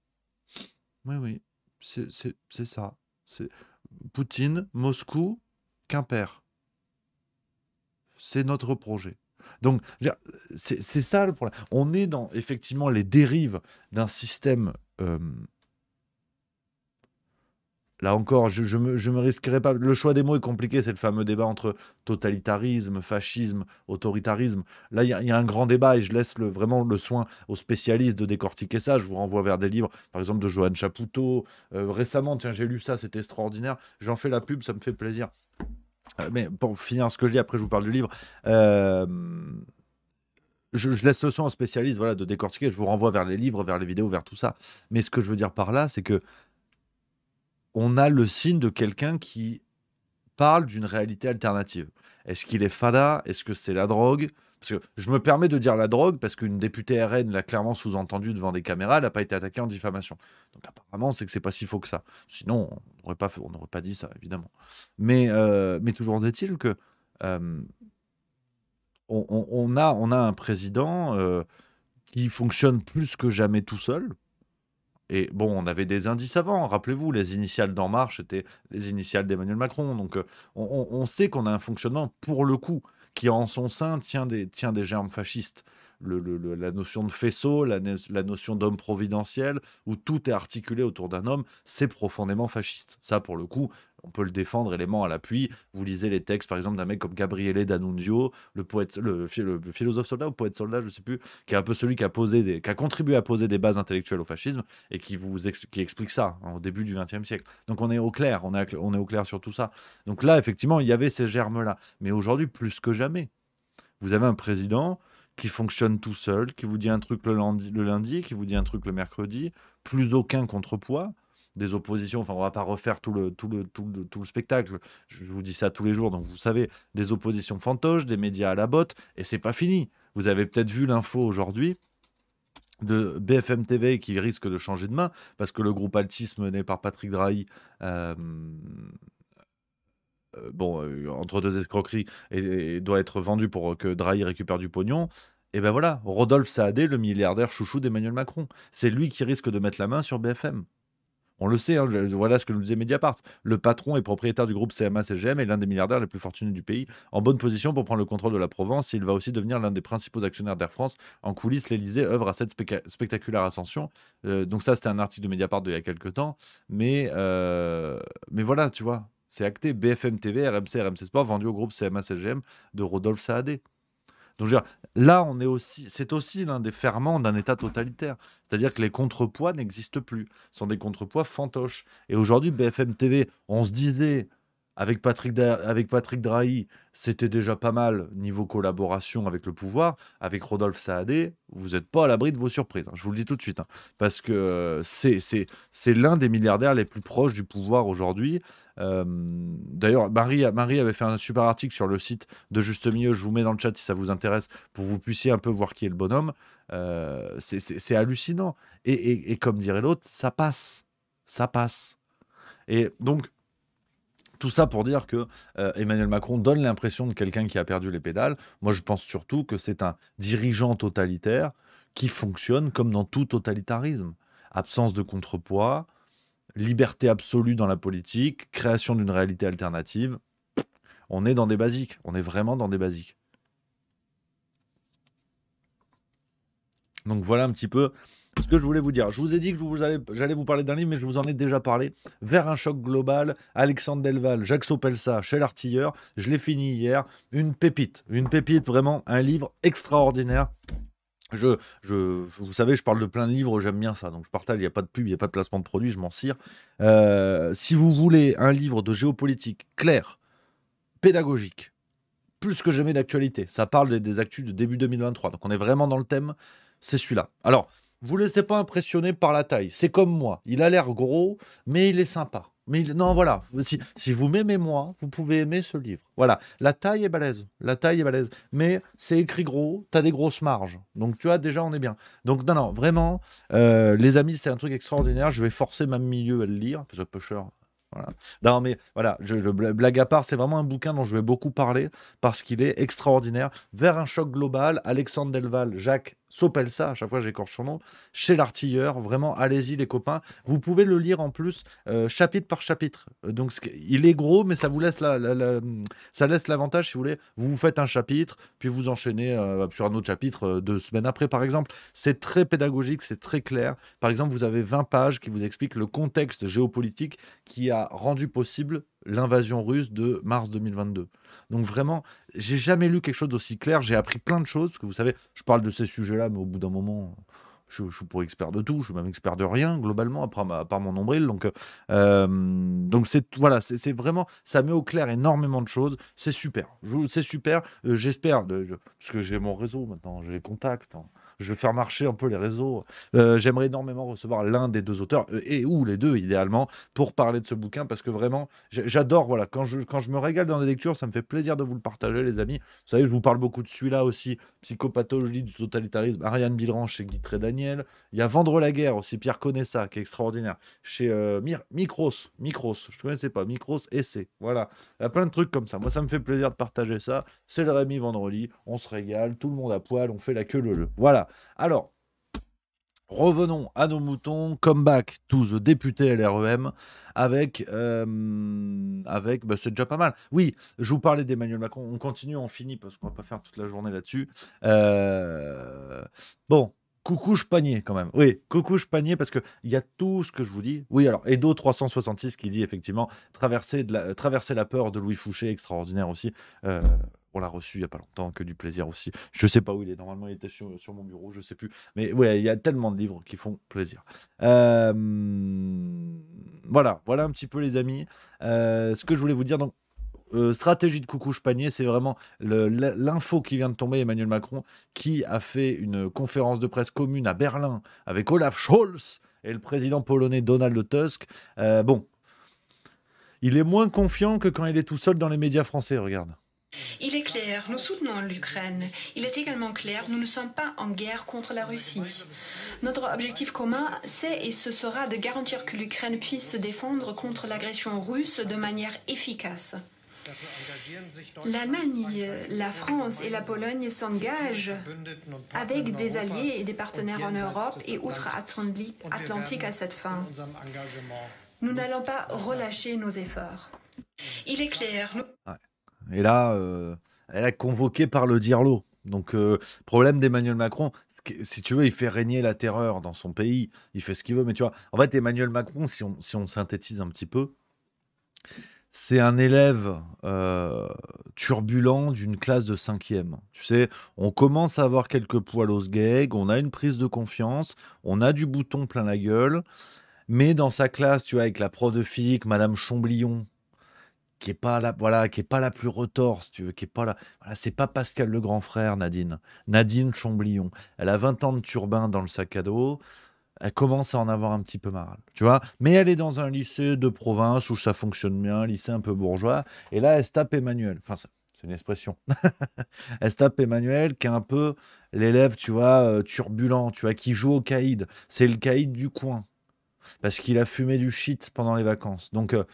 Oui, oui. C'est ça. C'est Poutine, Moscou, Quimper. C'est notre projet. Donc, c'est ça le problème. On est dans effectivement les dérives d'un système euh, Là encore, je, ne me, je risquerai pas. Le choix des mots est compliqué, c'est le fameux débat entre totalitarisme, fascisme, autoritarisme. Là, il y, a un grand débat et je laisse vraiment le soin aux spécialistes de décortiquer ça. Je vous renvoie vers des livres, par exemple de Johan Chapoutot. Euh, récemment, tiens, j'ai lu ça, c'était extraordinaire. J'en fais la pub, ça me fait plaisir. Euh, mais pour finir ce que je dis, après je vous parle du livre. Euh, je, laisse le soin aux spécialistes voilà, de décortiquer. Je vous renvoie vers les livres, vers les vidéos, vers tout ça. Mais ce que je veux dire par là, c'est que on a le signe de quelqu'un qui parle d'une réalité alternative. Est-ce qu'il est fada Est-ce que c'est la drogue Parce que je me permets de dire la drogue parce qu'une députée RN l'a clairement sous-entendu devant des caméras, elle n'a pas été attaquée en diffamation. Donc apparemment, c'est que c'est pas si faux que ça. Sinon, on n'aurait pas, pas dit ça, évidemment. Mais, euh, toujours est-il que euh, on, a, un président euh, qui fonctionne plus que jamais tout seul, et bon, on avait des indices avant. Rappelez-vous, les initiales d'En Marche étaient les initiales d'Emmanuel Macron. Donc, euh, on, sait qu'on a un fonctionnement, pour le coup, qui en son sein tient tient des germes fascistes la notion de faisceau, la, notion d'homme providentiel, où tout est articulé autour d'un homme, c'est profondément fasciste. Ça, pour le coup, on peut le défendre élément à l'appui. Vous lisez les textes, par exemple, d'un mec comme Gabriele D'Annunzio, le, poète, le, philosophe soldat ou poète soldat, je ne sais plus, qui est un peu celui qui a, posé des, qui a contribué à poser des bases intellectuelles au fascisme et qui, vous qui explique ça hein, au début du XXe siècle. Donc on est au clair, on est, on est au clair sur tout ça. Donc là, effectivement, il y avait ces germes-là. Mais aujourd'hui, plus que jamais, vous avez un président qui fonctionne tout seul, qui vous dit un truc le lundi, le lundi, qui vous dit un truc le mercredi, plus aucun contrepoids, des oppositions, enfin on va pas refaire tout le, tout le, tout le, spectacle, je vous dis ça tous les jours, donc vous savez, des oppositions fantoches, des médias à la botte, et c'est pas fini. Vous avez peut-être vu l'info aujourd'hui, de BFM TV qui risque de changer de main parce que le groupe Altisme mené par Patrick Drahi euh, euh, bon, euh, entre deux escroqueries, et, doit être vendu pour euh, que Drahi récupère du pognon. Et ben voilà, Rodolphe Saadé, le milliardaire chouchou d'Emmanuel Macron. C'est lui qui risque de mettre la main sur BFM. On le sait, hein, voilà ce que nous disait Mediapart. Le patron et propriétaire du groupe CMA-CGM est l'un des milliardaires les plus fortunés du pays, en bonne position pour prendre le contrôle de la Provence. Il va aussi devenir l'un des principaux actionnaires d'Air France. En coulisses, l'Elysée œuvre à cette spectaculaire ascension. donc ça, c'était un article de Mediapart d'il y a quelques temps. Mais, mais voilà, tu vois, c'est acté BFM TV, RMC, RMC Sport, vendu au groupe CMA CGM de Rodolphe Saadé. Donc dire, là, on est aussi, c'est aussi l'un des ferments d'un État totalitaire. C'est-à-dire que les contrepoids n'existent plus. Ce sont des contrepoids fantoches. Et aujourd'hui, BFM TV, on se disait, avec Patrick, avec Patrick Drahi, c'était déjà pas mal niveau collaboration avec le pouvoir. Avec Rodolphe Saadé, vous n'êtes pas à l'abri de vos surprises. Hein. je vous le dis tout de suite. Hein. parce que euh, c'est l'un des milliardaires les plus proches du pouvoir aujourd'hui. D'ailleurs, Marie, Marie avait fait un super article sur le site de Juste Mieux. Je vous mets dans le chat si ça vous intéresse pour que vous puissiez un peu voir qui est le bonhomme. Euh, c'est hallucinant. Et, et, et comme dirait l'autre, ça passe. Ça passe. Et donc, tout ça pour dire que euh, Emmanuel Macron donne l'impression de quelqu'un qui a perdu les pédales. Moi, je pense surtout que c'est un dirigeant totalitaire qui fonctionne comme dans tout totalitarisme. Absence de contrepoids, liberté absolue dans la politique, création d'une réalité alternative. On est dans des basiques, on est vraiment dans des basiques. Donc voilà un petit peu ce que je voulais vous dire. Je vous ai dit que j'allais vous parler d'un livre, mais je vous en ai déjà parlé. Vers un choc global, Alexandre Delval, Jacques Sopelsa, chez l'artilleur. Je l'ai fini hier. Une pépite, une pépite, vraiment un livre extraordinaire. Je, je, vous savez, je parle de plein de livres, j'aime bien ça, donc je partage, il n'y a pas de pub, il n'y a pas de placement de produit, je m'en sire. Euh, si vous voulez un livre de géopolitique clair, pédagogique, plus que jamais d'actualité, ça parle des, des actus de début 2023, donc on est vraiment dans le thème, c'est celui-là. Alors, vous laissez pas impressionner par la taille. C'est comme moi. Il a l'air gros, mais il est sympa. Mais non, voilà. Si, vous m'aimez moi, vous pouvez aimer ce livre. Voilà. La taille est balèze. La taille est balèze. Mais c'est écrit gros. Tu as des grosses marges. Donc tu vois, déjà, on est bien. Donc non, non, vraiment, euh, les amis, c'est un truc extraordinaire. Je vais forcer ma milieu à le lire parce que pêcheur. Voilà. Non, mais voilà, je, je blague à part, c'est vraiment un bouquin dont je vais beaucoup parler parce qu'il est extraordinaire. Vers un choc global, Alexandre Delval, Jacques ça, à chaque fois j'écorche son nom, chez l'artilleur. Vraiment, allez-y les copains. Vous pouvez le lire en plus euh, chapitre par chapitre. Euh, donc il est gros, mais ça vous laisse ça laisse l'avantage si vous voulez. Vous faites un chapitre, puis vous enchaînez euh, sur un autre chapitre deux semaines après, par exemple. C'est très pédagogique, c'est très clair. Par exemple, vous avez 20 pages qui vous expliquent le contexte géopolitique qui a rendu possible l'invasion russe de mars 2022. Donc vraiment, j'ai jamais lu quelque chose d'aussi clair. J'ai appris plein de choses, que vous savez, je parle de ces sujets-là, mais au bout d'un moment, je, suis pour expert de tout, je suis même expert de rien globalement, à part, mon nombril. Donc, euh, donc c'est voilà, c'est vraiment, ça met au clair énormément de choses. C'est super, c'est super. Euh, j'espère, parce que j'ai mon réseau maintenant, j'ai les contacts. Hein je vais faire marcher un peu les réseaux. Euh, j'aimerais énormément recevoir l'un des deux auteurs, euh, et ou les deux idéalement, pour parler de ce bouquin, parce que vraiment, j'adore, voilà, quand je, quand je me régale dans les lectures, ça me fait plaisir de vous le partager, les amis. Vous savez, je vous parle beaucoup de celui-là aussi, Psychopathologie du totalitarisme, Ariane Bilran chez Guy Daniel. Il y a Vendre la guerre aussi, Pierre ça, qui est extraordinaire, chez euh, Micros, Micros, je ne connaissais pas, Micros Essai, voilà. Il y a plein de trucs comme ça. Moi, ça me fait plaisir de partager ça. C'est le Rémi Vendredi, on se régale, tout le monde à poil, on fait la queue le le. Voilà. Alors, Revenons à nos moutons, comeback to the député LREM avec, euh, avec bah, c'est déjà pas mal. Oui, je vous parlais d'Emmanuel Macron, on continue, on finit parce qu'on va pas faire toute la journée là-dessus. Euh, bon, je panier quand même. Oui, je panier parce qu'il y a tout ce que je vous dis. Oui, alors Edo 366 qui dit effectivement traverser, de la, traverser la peur de Louis Fouché, extraordinaire aussi. Euh, on l'a reçu il y a pas longtemps, que du plaisir aussi. Je sais pas où il est, normalement il était sur, mon bureau, je sais plus. Mais ouais, il y a tellement de livres qui font plaisir. Euh, voilà, voilà un petit peu les amis. Euh, ce que je voulais vous dire, donc euh, stratégie de coucouche panier, c'est vraiment l'info qui vient de tomber. Emmanuel Macron qui a fait une conférence de presse commune à Berlin avec Olaf Scholz et le président polonais Donald Tusk. bon, il est moins confiant que quand il est tout seul dans les médias français, regarde. Il est clair, nous soutenons l'Ukraine. Il est également clair, nous ne sommes pas en guerre contre la Russie. Notre objectif commun, c'est et ce sera de garantir que l'Ukraine puisse se défendre contre l'agression russe de manière efficace. L'Allemagne, la France et la Pologne s'engagent avec des alliés et des partenaires en Europe et outre-Atlantique à cette fin. Nous n'allons pas relâcher nos efforts. Il est clair. Nous... Et là, euh, elle a convoqué par le Dirlo. Donc, euh, problème d'Emmanuel Macron, si tu veux, il fait régner la terreur dans son pays. Il fait ce qu'il veut. Mais tu vois, en fait, Emmanuel Macron, si on, si on synthétise un petit peu, c'est un élève euh, turbulent d'une classe de cinquième. Tu sais, on commence à avoir quelques poils aux gags, on a une prise de confiance, on a du bouton plein la gueule. Mais dans sa classe, tu vois, avec la prof de physique, Madame Chamblion, qui est pas la voilà qui est pas la plus retorse tu veux qui est pas là voilà c'est pas Pascal le grand frère Nadine Nadine Chamblion elle a 20 ans de turbin dans le sac à dos elle commence à en avoir un petit peu marre tu vois mais elle est dans un lycée de province où ça fonctionne bien lycée un peu bourgeois et là elle se tape Emmanuel enfin c'est une expression elle se tape Emmanuel qui est un peu l'élève tu vois euh, turbulent tu vois qui joue au caïd c'est le caïd du coin parce qu'il a fumé du shit pendant les vacances donc euh,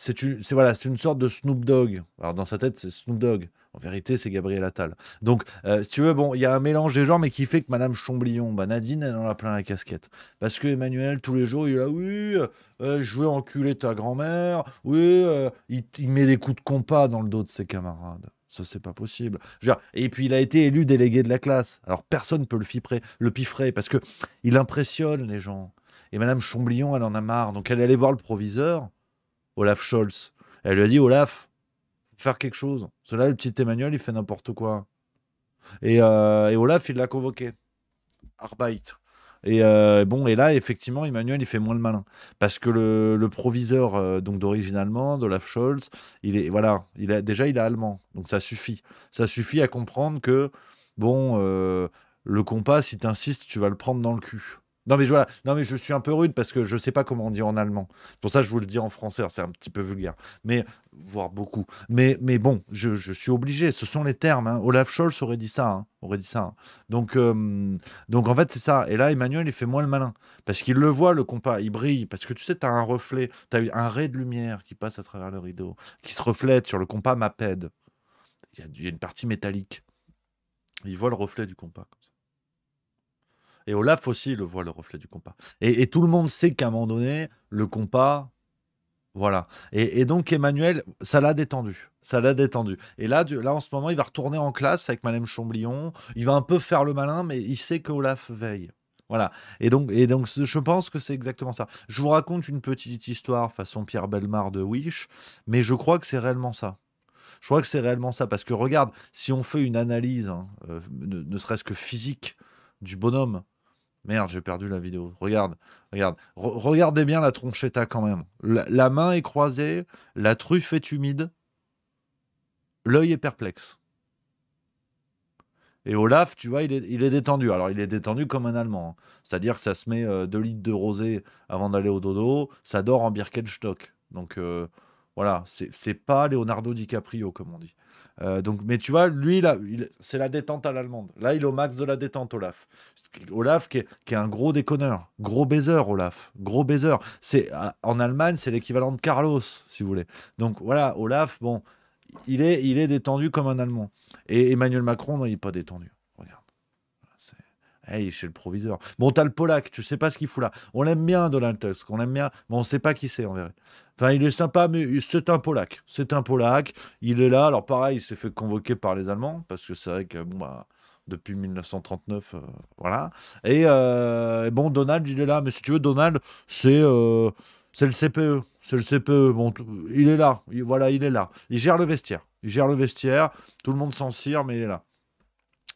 c'est une, sorte de Snoop Dogg. Alors dans sa tête, c'est Snoop Dogg. En vérité, c'est Gabriel Attal. Donc, euh, si tu veux, bon, il y a un mélange des genres, mais qui fait que Madame Chamblion bah, Nadine, elle en a plein la casquette. Parce que Emmanuel, tous les jours, il a oui, euh, euh, je veux enculer ta grand-mère. Oui, euh, il, il, met des coups de compas dans le dos de ses camarades. Ça, c'est pas possible. Je et puis, il a été élu délégué de la classe. Alors, personne ne peut le pifrer le pifrer parce que il impressionne les gens. Et Madame Chamblion elle en a marre. Donc, elle est allée voir le proviseur. Olaf Scholz. Elle lui a dit Olaf, faire quelque chose. Cela, le petit Emmanuel, il fait n'importe quoi. Et, euh, Olaf, il l'a convoqué. Arbeit. Et euh, bon, et là, effectivement, Emmanuel, il fait moins le malin. Parce que le, proviseur euh, donc d'origine allemande, Olaf Scholz, il est, voilà, il a, déjà, il est allemand. Donc ça suffit. Ça suffit à comprendre que, bon, le compas, si tu insistes, tu vas le prendre dans le cul. Non mais, voilà. non, mais je suis un peu rude parce que je ne sais pas comment on dit en allemand. Pour ça, je vous le dis en français. C'est un petit peu vulgaire, mais voire beaucoup. Mais, mais bon, je, suis obligé. Ce sont les termes. Hein. Olaf Scholz aurait dit ça. Hein. Aurait dit ça. Hein. Donc, euh, donc en fait, c'est ça. Et là, Emmanuel, il fait moins le malin parce qu'il le voit, le compas. Il brille parce que tu sais, tu as un reflet, tu as un ray de lumière qui passe à travers le rideau, qui se reflète sur le compas MAPED. Il y, y a une partie métallique. Il voit le reflet du compas comme ça. Et Olaf aussi le voit le reflet du compas. Et, tout le monde sait qu'à un moment donné, le compas, voilà. Et, donc Emmanuel, ça l'a détendu. Ça l'a détendu. Et là, là, en ce moment, il va retourner en classe avec Madame Chamblion. Il va un peu faire le malin, mais il sait que Olaf veille. Voilà. Et donc, et donc, je pense que c'est exactement ça. Je vous raconte une petite histoire façon Pierre Belmar de Wish, mais je crois que c'est réellement ça. Je crois que c'est réellement ça. Parce que regarde, si on fait une analyse, hein, euh, ne serait-ce que physique, du bonhomme, Merde, j'ai perdu la vidéo. Regarde, regarde. regardez bien la tronchetta quand même. La, main est croisée, la truffe est humide, l'œil est perplexe. Et Olaf, tu vois, il est, détendu. Alors, il est détendu comme un Allemand. Hein. C'est-à-dire que ça se met 2 euh, litres de rosé avant d'aller au dodo. Ça dort en Birkenstock. Donc, euh, voilà, c'est pas Leonardo DiCaprio, comme on dit. Euh, donc, mais tu vois, lui, là, c'est la détente à l'allemande. Là, il est au max de la détente, Olaf. Olaf, qui est, un gros déconneur. Gros baiser, Olaf. Gros baiser. C'est, en Allemagne, c'est l'équivalent de Carlos, si vous voulez. Donc voilà, Olaf, bon, il est, il est détendu comme un Allemand. Et Emmanuel Macron, non, il n'est pas détendu. Hey, chez le proviseur. Bon, t'as le Polak, tu sais pas ce qu'il fout là. On l'aime bien, Donald Tusk, on l'aime bien, mais on sait pas qui c'est, en vrai. Enfin, il est sympa, mais c'est un Polak. C'est un Polak, il est là. Alors, pareil, il s'est fait convoquer par les Allemands, parce que c'est vrai que, bon, bah, depuis 1939, euh, voilà. Euh, et bon, Donald, il est là. Mais si tu veux, Donald, c'est euh, c'est le CPE. C'est le CPE. Bon, il est là. Il, voilà, il est là. Il gère le vestiaire. Il gère le vestiaire. Tout le monde s'en cire, mais il est là.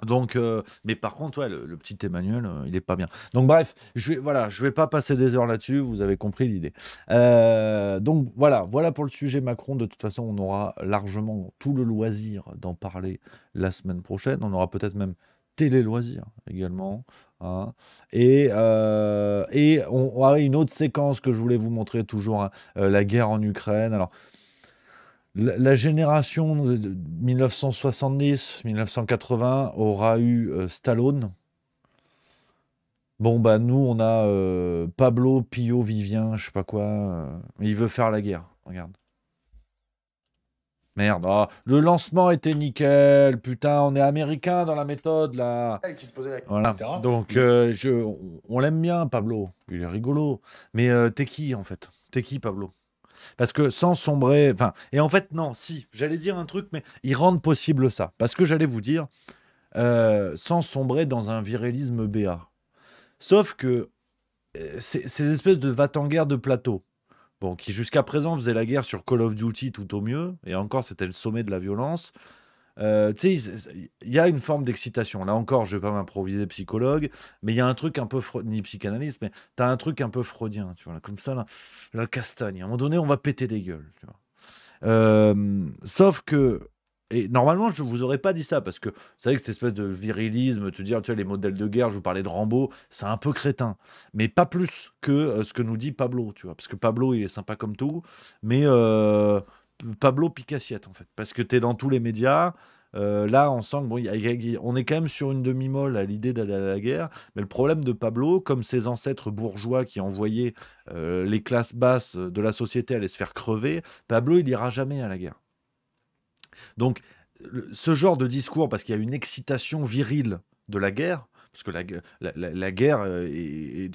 Donc, euh, mais par contre, ouais, le, petit Emmanuel, euh, il n'est pas bien. Donc bref, je vais, voilà, je vais pas passer des heures là-dessus. Vous avez compris l'idée. Euh, donc voilà, voilà pour le sujet Macron. De toute façon, on aura largement tout le loisir d'en parler la semaine prochaine. On aura peut-être même télé loisir également. Hein. Et, et on, aura une autre séquence que je voulais vous montrer toujours, hein, la guerre en Ukraine. Alors la, génération de 1970-1980 aura eu euh, Stallone. Bon, bah nous, on a euh, Pablo, Pio, Vivien, je sais pas quoi. Euh, il veut faire la guerre, regarde. Merde, oh, le lancement était nickel, putain, on est américain dans la méthode là. Qui se posait Donc je, on, l'aime bien, Pablo. Il est rigolo. Mais t'es qui en fait T'es qui, Pablo parce que sans sombrer. Enfin, et en fait, non, si, j'allais dire un truc, mais ils rendent possible ça. Parce que j'allais vous dire, euh, sans sombrer dans un virilisme béat. Sauf que euh, ces espèces de va en guerre de plateau, bon, qui jusqu'à présent faisaient la guerre sur Call of Duty tout au mieux, et encore c'était le sommet de la violence, euh, il y a une forme d'excitation. Là encore, je vais pas m'improviser psychologue, mais il y a un truc un peu ni psychanalyste, mais tu as un truc un peu freudien, tu vois, comme ça, la castagne. À un moment donné, on va péter des gueules, tu vois. Euh, sauf que et normalement, je vous aurais pas dit ça parce que vous savez que cette espèce de virilisme, te dire, ah, tu vois, les modèles de guerre, je vous parlais de Rambo, c'est un peu crétin, mais pas plus que euh, ce que nous dit Pablo, tu vois, parce que Pablo, il est sympa comme tout, mais euh, Pablo Picassiette, en fait, parce que tu es dans tous les médias. Euh, là, on sent bon, on est quand même sur une demi-molle à l'idée d'aller à la guerre. Mais le problème de Pablo, comme ses ancêtres bourgeois qui envoyaient euh, les classes basses de la société aller se faire crever, Pablo, il n'ira jamais à la guerre. Donc, ce genre de discours, parce qu'il y a une excitation virile de la guerre, parce que la, guerre est,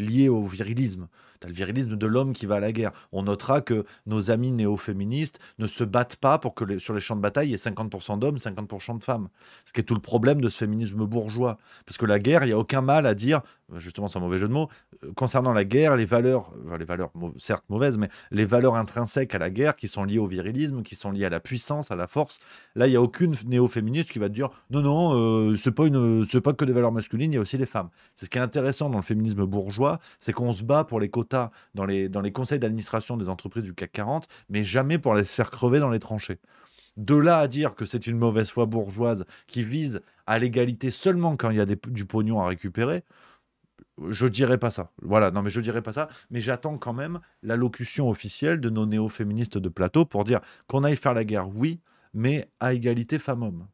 liée au virilisme. Tu as le virilisme de l'homme qui va à la guerre. On notera que nos amis néo-féministes ne se battent pas pour que sur les champs de bataille, il y ait 50% d'hommes, 50% de femmes. Ce qui est tout le problème de ce féminisme bourgeois. Parce que la guerre, il n'y a aucun mal à dire, justement, c'est un mauvais jeu de mots, concernant la guerre, les valeurs, les valeurs certes mauvaises, mais les valeurs intrinsèques à la guerre qui sont liées au virilisme, qui sont liées à la puissance, à la force. Là, il n'y a aucune néo-féministe qui va te dire non, non, ce euh, c'est pas une, c'est pas que des valeurs masculines, il y a aussi les femmes. C'est ce qui est intéressant dans le féminisme bourgeois, c'est qu'on se bat pour les quotas dans les, dans les conseils d'administration des entreprises du CAC 40, mais jamais pour les faire crever dans les tranchées. De là à dire que c'est une mauvaise foi bourgeoise qui vise à l'égalité seulement quand il y a du pognon à récupérer, je dirais pas ça. Voilà, non, mais je dirais pas ça. Mais j'attends quand même la locution officielle de nos néo-féministes de plateau pour dire qu'on aille faire la guerre, oui, mais à égalité femmes-hommes.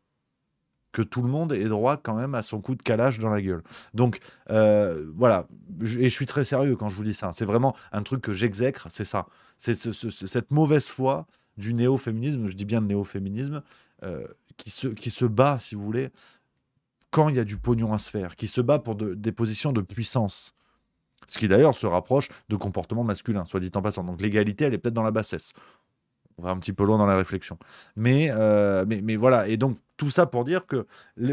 Que tout le monde ait droit quand même à son coup de calage dans la gueule. Donc, euh, voilà. Et je suis très sérieux quand je vous dis ça. C'est vraiment un truc que j'exècre, c'est ça. C'est cette mauvaise foi du néo-féminisme, je dis bien de néo-féminisme, euh, qui, se, qui se bat, si vous voulez, quand il y a du pognon à se faire, qui se bat pour des positions de puissance. Ce qui d'ailleurs se rapproche de comportements masculin soit dit en passant. Donc l'égalité, elle est peut-être dans la bassesse. On va un petit peu loin dans la réflexion. Mais, euh, mais, voilà, et donc tout ça pour dire que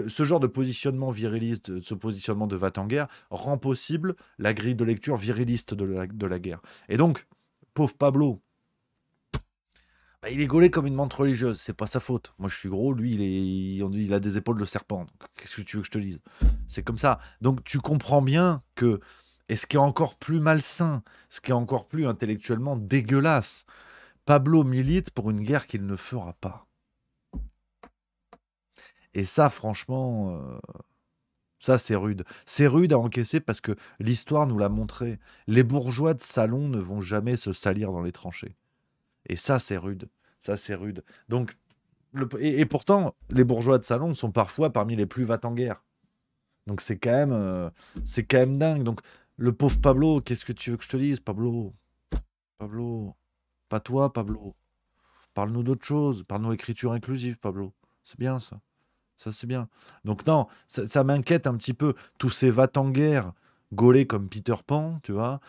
ce genre de positionnement viriliste, ce positionnement de va-t-en-guerre, rend possible la grille de lecture viriliste de la guerre. Et donc, pauvre Pablo, bah, il est gaulé comme une menthe religieuse, c'est pas sa faute. Moi je suis gros, lui il, est, il a des épaules de serpent. Qu'est-ce que tu veux que je te dise C'est comme ça. Donc tu comprends bien que. Et ce qui est encore plus malsain, ce qui est encore plus intellectuellement dégueulasse, Pablo milite pour une guerre qu'il ne fera pas. Et ça, franchement, euh, ça c'est rude. C'est rude à encaisser parce que l'histoire nous l'a montré. Les bourgeois de salon ne vont jamais se salir dans les tranchées. Et ça, c'est rude. Ça, c'est rude. Donc, et, pourtant, les bourgeois de salon sont parfois parmi les plus vats en guerre. Donc, c'est quand même, euh, c'est quand même dingue. Donc, le pauvre Pablo, qu'est-ce que tu veux que je te dise, Pablo Pablo, pas toi, Pablo. Parle-nous d'autre chose. Parle-nous d'écriture inclusive, Pablo. C'est bien ça. Ça, c'est bien. Donc, non, ça, m'inquiète un petit peu. Tous ces vats en guerre gaulés comme Peter Pan, tu vois.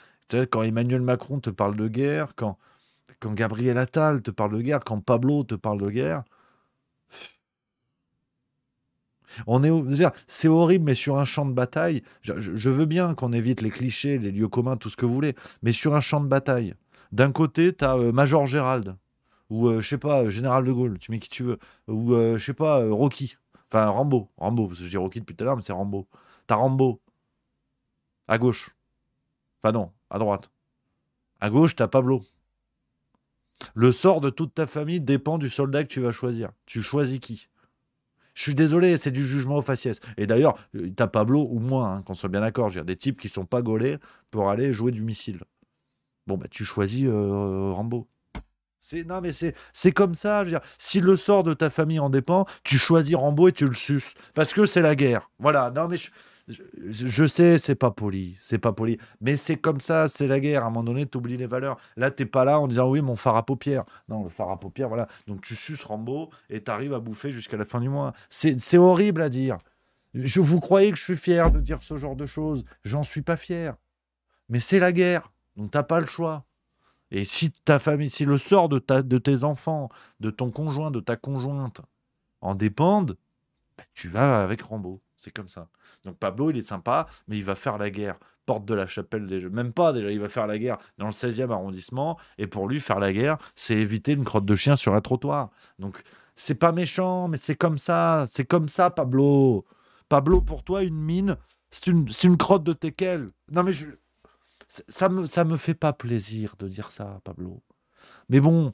Quand Emmanuel Macron te parle de guerre, quand quand Gabriel Attal te parle de guerre, quand Pablo te parle de guerre, on est, c'est horrible, mais sur un champ de bataille, je, veux bien qu'on évite les clichés, les lieux communs, tout ce que vous voulez, mais sur un champ de bataille, d'un côté, tu as euh, Major Gérald, ou euh, je sais pas, euh, Général de Gaulle, tu mets qui tu veux, ou je sais pas, Rocky, enfin Rambo, Rambo, parce que je dis Rocky depuis tout à l'heure, mais c'est Rambo. T'as Rambo, à gauche, enfin non, à droite. À gauche, t'as Pablo. Le sort de toute ta famille dépend du soldat que tu vas choisir. Tu choisis qui je suis désolé, c'est du jugement au faciès. Et d'ailleurs, euh, t'as Pablo ou moi, hein, qu'on soit bien d'accord. J'ai des types qui sont pas gaulés pour aller jouer du missile. Bon, bah, tu choisis euh, Rambo. C'est non, mais c'est c'est comme ça. Je veux dire, si le sort de ta famille en dépend, tu choisis Rambo et tu le suces parce que c'est la guerre. Voilà. Non, mais je, sais, c'est pas poli, c'est pas poli, mais c'est comme ça, c'est la guerre. À un moment donné, tu oublies les valeurs. Là, t'es pas là en disant oui, mon phare à paupières. Non, le phare à paupières, voilà. Donc tu suces Rambo et tu arrives à bouffer jusqu'à la fin du mois. C'est horrible à dire. Je vous croyais que je suis fier de dire ce genre de choses. J'en suis pas fier. Mais c'est la guerre. Donc t'as pas le choix. Et si ta famille, si le sort de, de tes enfants, de ton conjoint, de ta conjointe en dépendent, bah, tu vas avec Rambo. C'est comme ça. Donc Pablo, il est sympa, mais il va faire la guerre. Porte de la chapelle des jeux. Même pas déjà, il va faire la guerre dans le 16e arrondissement. Et pour lui, faire la guerre, c'est éviter une crotte de chien sur un trottoir. Donc c'est pas méchant, mais c'est comme ça. C'est comme ça, Pablo. Pablo, pour toi, une mine, c'est une, une crotte de teckel. Non, mais je, ça me, ça me fait pas plaisir de dire ça, Pablo. Mais bon,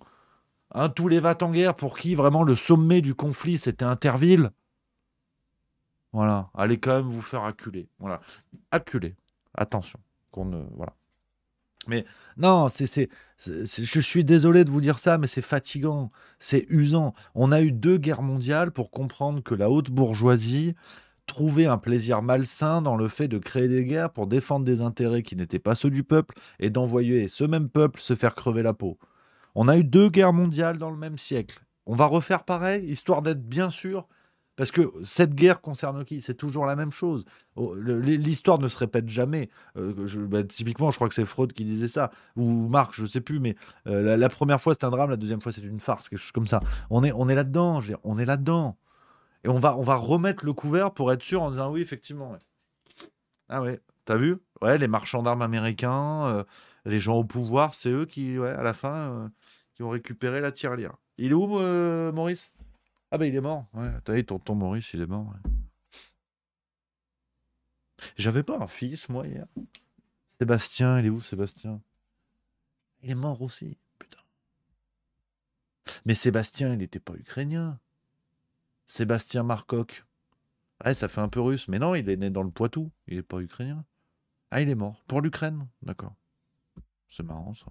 hein, tous les va en guerre pour qui vraiment le sommet du conflit, c'était Interville. Voilà, allez quand même vous faire acculer. Voilà, acculer. Attention, qu'on voilà. Mais non, je suis désolé de vous dire ça, mais c'est fatigant, c'est usant. On a eu deux guerres mondiales pour comprendre que la haute bourgeoisie trouvait un plaisir malsain dans le fait de créer des guerres pour défendre des intérêts qui n'étaient pas ceux du peuple et d'envoyer ce même peuple se faire crever la peau. On a eu deux guerres mondiales dans le même siècle. On va refaire pareil, histoire d'être bien sûr parce que cette guerre concerne qui C'est toujours la même chose. Oh, l'histoire ne se répète jamais. Euh, je, bah, typiquement, je crois que c'est Freud qui disait ça, ou Marx, je ne sais plus, mais euh, la, première fois c'est un drame, la deuxième fois c'est une farce, quelque chose comme ça. On est, on est là-dedans, on est là-dedans. Et on va, on va remettre le couvert pour être sûr en disant oui, effectivement. Ah ouais, t'as vu Ouais, les marchands d'armes américains, euh, les gens au pouvoir, c'est eux qui, à la fin, qui ont récupéré la tirelire. Il est où, Maurice ah bah il est mort. Ouais. T'as tonton Maurice, il est mort. J'avais pas un fils, moi, hier. Sébastien, il est où, Sébastien Il est mort aussi, putain. Mais Sébastien, il n'était pas ukrainien. Sébastien Marcoc. Ouais, ça fait un peu russe, mais non, il est né dans le Poitou, il n'est pas ukrainien. Ah, il est mort. Pour l'Ukraine, d'accord. C'est marrant, ça.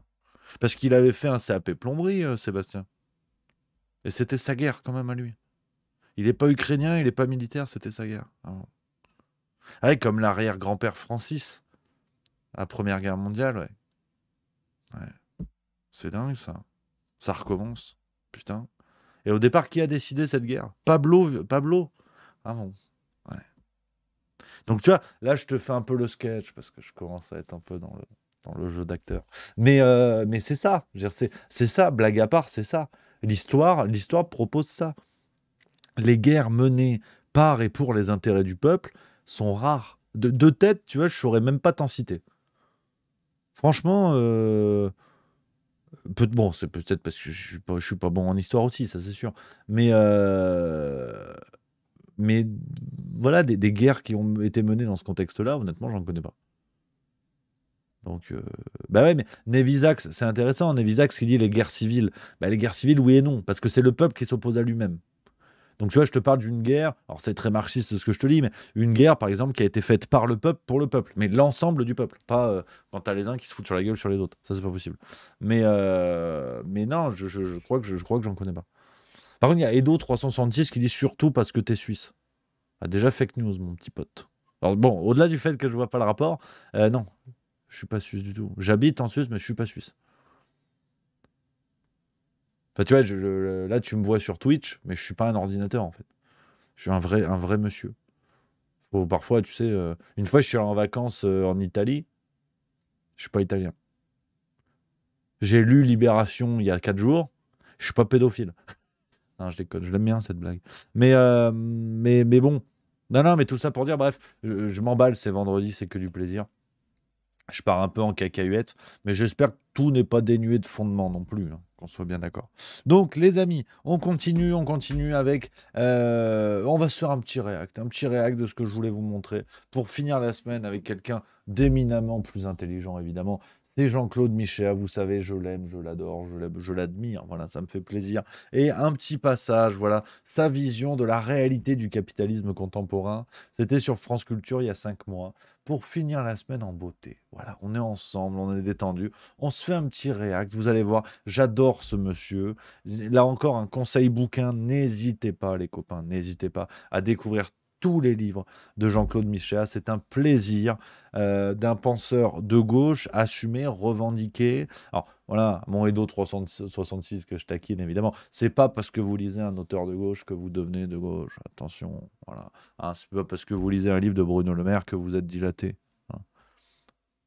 Parce qu'il avait fait un CAP plomberie, euh, Sébastien. Et c'était sa guerre quand même à lui. Il n'est pas ukrainien, il n'est pas militaire, c'était sa guerre. comme l'arrière-grand-père Francis, à Première Guerre mondiale, ouais. C'est dingue ça. Ça recommence. Putain. Et au départ, qui a décidé cette guerre Pablo, Pablo Ah bon. Ouais. Donc tu vois, là je te fais un peu le sketch parce que je commence à être un peu dans le, jeu d'acteur. Mais, euh, mais c'est ça. C'est ça, blague à part, c'est ça. L'histoire, l'histoire propose ça. Les guerres menées par et pour les intérêts du peuple sont rares. De, tête, tu vois, je saurais même pas t'en citer. Franchement, euh, bon, c'est peut-être parce que je suis suis pas bon en histoire aussi, ça c'est sûr. Mais euh, mais voilà, des, guerres qui ont été menées dans ce contexte-là, honnêtement, je j'en connais pas. Donc, euh, bah ouais, mais Nevisax, c'est intéressant. Nevisax qui dit les guerres civiles. Bah, les guerres civiles, oui et non, parce que c'est le peuple qui s'oppose à lui-même. Donc, tu vois, je te parle d'une guerre, alors c'est très marxiste ce que je te dis, mais une guerre, par exemple, qui a été faite par le peuple pour le peuple, mais l'ensemble du peuple, pas euh, quand t'as les uns qui se foutent sur la gueule sur les autres. Ça, c'est pas possible. Mais, euh, mais non, je, crois que je, crois que j'en connais pas. Par contre, il y a Edo366 qui dit surtout parce que t'es suisse. A ah, déjà, fake news, mon petit pote. Alors, bon, au-delà du fait que je vois pas le rapport, euh, non, je suis pas suisse du tout. J'habite en Suisse, mais je suis pas suisse. Enfin, tu vois, là, tu me vois sur Twitch, mais je suis pas un ordinateur, en fait. Je suis un vrai, un vrai monsieur. Faut, parfois, tu sais, euh, une fois, je suis en vacances euh, en Italie. Je suis pas italien. J'ai lu Libération il y a 4 jours. Je suis pas pédophile. non, je déconne, je l'aime bien cette blague. Euh, mais, mais, bon. Non, non, mais tout ça pour dire, bref, je m'emballe, c'est vendredi, c'est que du plaisir je pars un peu en cacahuète, mais j'espère que tout n'est pas dénué de fondement non plus, hein, qu'on soit bien d'accord. Donc les amis, on continue, on continue avec... Euh, on va se faire un petit réact, un petit réact de ce que je voulais vous montrer, pour finir la semaine avec quelqu'un d'éminemment plus intelligent évidemment, c'est Jean-Claude Michéa, vous savez, je l'aime, je l'adore, je l'admire, voilà, ça me fait plaisir. Et un petit passage, voilà, sa vision de la réalité du capitalisme contemporain, c'était sur France Culture il y a cinq mois, pour finir la semaine en beauté. Voilà, on est ensemble, on est détendu, on se fait un petit réact, vous allez voir, j'adore ce monsieur. Là encore, un conseil bouquin, n'hésitez pas les copains, n'hésitez pas à découvrir tous les livres de Jean-Claude Michéa. C'est un plaisir euh, d'un penseur de gauche assumé, revendiqué. Alors voilà, mon Edo 366 que je taquine évidemment. C'est pas parce que vous lisez un auteur de gauche que vous devenez de gauche. Attention, voilà. Ah, c'est pas parce que vous lisez un livre de Bruno Le Maire que vous êtes dilaté. Hein.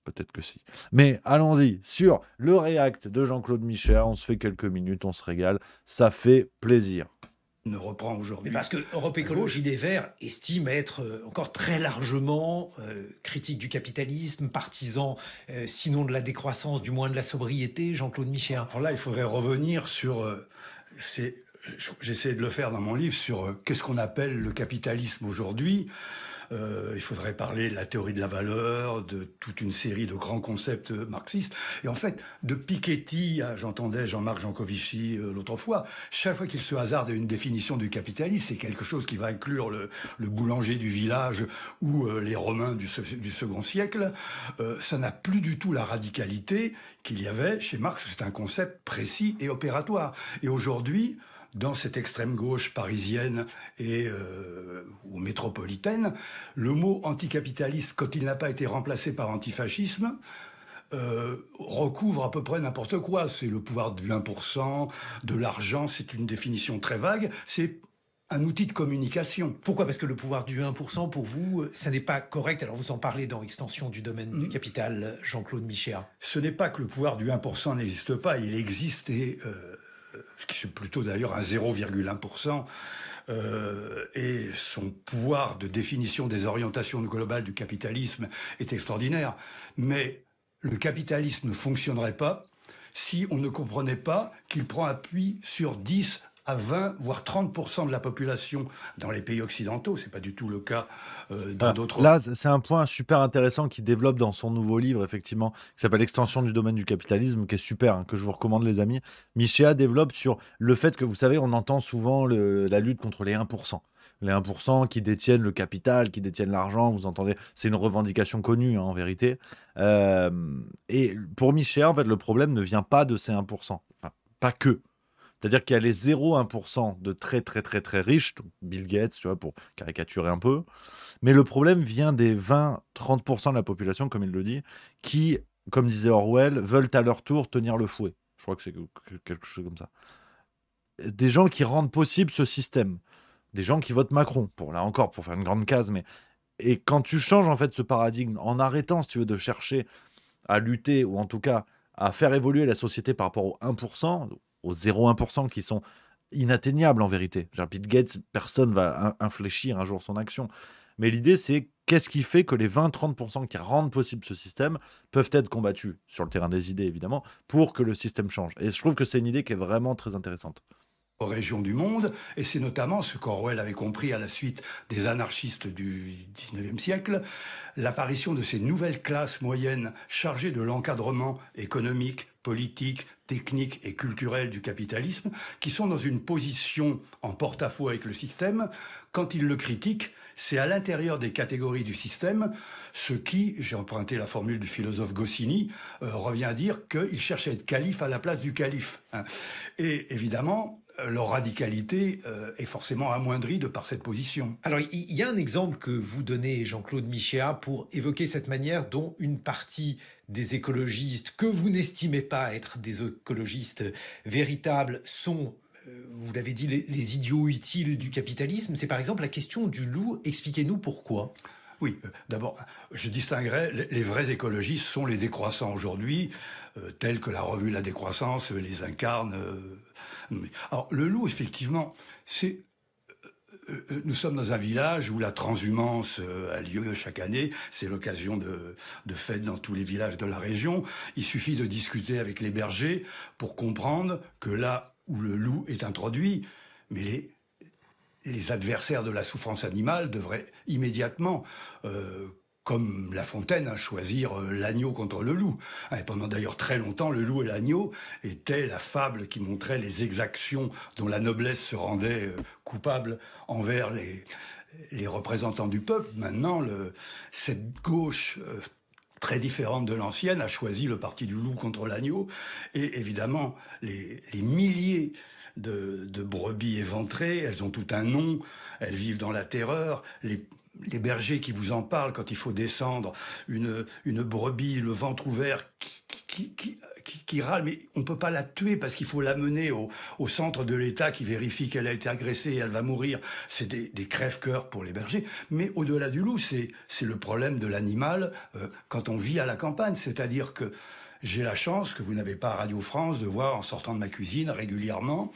Peut-être que si. Mais allons-y sur le React de Jean-Claude Michéa. On se fait quelques minutes, on se régale. Ça fait plaisir ne reprend aujourd'hui. Parce que Europe Écologie Des Verts estime être euh, encore très largement euh, critique du capitalisme, partisan, euh, sinon de la décroissance, du moins de la sobriété, Jean-Claude Michéen. Alors là, il faudrait revenir sur... J'essaie de le faire dans mon livre sur qu'est-ce qu'on appelle le capitalisme aujourd'hui. Euh, il faudrait parler de la théorie de la valeur, de toute une série de grands concepts euh, marxistes. Et en fait, de Piketty j'entendais Jean-Marc Jancovici euh, l'autre fois, chaque fois qu'il se hasarde à une définition du capitalisme, c'est quelque chose qui va inclure le, boulanger du village ou les Romains du second siècle. ça n'a plus du tout la radicalité qu'il y avait chez Marx. C'est un concept précis et opératoire. Et aujourd'hui, dans cette extrême gauche parisienne et euh, ou métropolitaine, le mot anticapitaliste, quand il n'a pas été remplacé par antifascisme, euh, recouvre à peu près n'importe quoi. C'est le pouvoir du 1%, de l'argent, c'est une définition très vague. C'est un outil de communication. Pourquoi Parce que le pouvoir du 1%, pour vous, ça n'est pas correct. Alors vous en parlez dans Extension du domaine du mm. capital, Jean-Claude Michéa. Ce n'est pas que le pouvoir du 1% n'existe pas, il existe et euh, ce qui est plutôt d'ailleurs un 0,1%, euh, et son pouvoir de définition des orientations globales du capitalisme est extraordinaire. Mais le capitalisme ne fonctionnerait pas si on ne comprenait pas qu'il prend appui sur 10 20 voire 30 de la population dans les pays occidentaux. C'est pas du tout le cas euh, dans ah, d'autres. Là, c'est un point super intéressant qui développe dans son nouveau livre, effectivement, qui s'appelle Extension du domaine du capitalisme, qui est super, hein, que je vous recommande, les amis. Michéa développe sur le fait que vous savez, on entend souvent la lutte contre les 1 les 1% qui détiennent le capital, qui détiennent l'argent, vous entendez, c'est une revendication connue hein, en vérité. Euh, et pour Michel, en fait, le problème ne vient pas de ces 1%, enfin, pas que, c'est-à-dire qu'il y a les 0,1% de très très très très riches, Bill Gates, tu vois, pour caricaturer un peu. Mais le problème vient des 20-30% de la population, comme il le dit, qui, comme disait Orwell, veulent à leur tour tenir le fouet. Je crois que c'est quelque chose comme ça. Des gens qui rendent possible ce système. Des gens qui votent Macron, pour là encore, pour faire une grande case, mais. Et quand tu changes en fait ce paradigme, en arrêtant, si tu veux, de chercher à lutter, ou en tout cas à faire évoluer la société par rapport au 1%, aux 0,1% qui sont inatteignables en vérité. Pete Gates, personne va infléchir un jour son action. Mais l'idée, c'est qu'est-ce qui fait que les 20-30% qui rendent possible ce système peuvent être combattus, sur le terrain des idées évidemment, pour que le système change. Et je trouve que c'est une idée qui est vraiment très intéressante aux régions du monde, et c'est notamment ce qu'Orwell avait compris à la suite des anarchistes du 19e siècle, l'apparition de ces nouvelles classes moyennes chargées de l'encadrement économique, politique, techniques et culturelles du capitalisme, qui sont dans une position en porte-à-faux avec le système. Quand ils le critiquent, c'est à l'intérieur des catégories du système, ce qui, j'ai emprunté la formule du philosophe Goscinny, euh, revient à dire qu'il cherche à être calife à la place du calife. Hein. Et évidemment, leur radicalité euh, est forcément amoindrie de par cette position. Alors il y a un exemple que vous donnez, Jean-Claude Michéa, pour évoquer cette manière dont une partie des écologistes, que vous n'estimez pas être des écologistes véritables, sont euh, vous l'avez dit, les, les, idiots utiles du capitalisme, c'est par exemple la question du loup. Expliquez-nous pourquoi. Oui, euh, d'abord, je distinguerais, les, vrais écologistes sont les décroissants aujourd'hui, euh, tels que la revue La Décroissance euh, les incarne. Alors, le loup, effectivement, c'est... Nous sommes dans un village où la transhumance a lieu chaque année. C'est l'occasion de, de fêtes dans tous les villages de la région. Il suffit de discuter avec les bergers pour comprendre que là où le loup est introduit, mais les, les adversaires de la souffrance animale devraient immédiatement euh, comme La Fontaine, hein, choisir euh, l'agneau contre le loup. Ah, et pendant d'ailleurs très longtemps, le loup et l'agneau étaient la fable qui montrait les exactions dont la noblesse se rendait euh, coupable envers les, représentants du peuple. Maintenant, cette gauche très différente de l'ancienne a choisi le parti du loup contre l'agneau. Et évidemment, les milliers de, brebis éventrées, elles ont tout un nom, elles vivent dans la terreur, les, bergers qui vous en parlent quand il faut descendre, une, une brebis, le ventre ouvert, qui, qui, râle, mais on ne peut pas la tuer parce qu'il faut l'amener au, au centre de l'État qui vérifie qu'elle a été agressée et elle va mourir. C'est des, des crèves pour les bergers. Mais au-delà du loup, c'est, le problème de l'animal euh, quand on vit à la campagne. C'est-à-dire que j'ai la chance que vous n'avez pas à Radio France de voir en sortant de ma cuisine régulièrement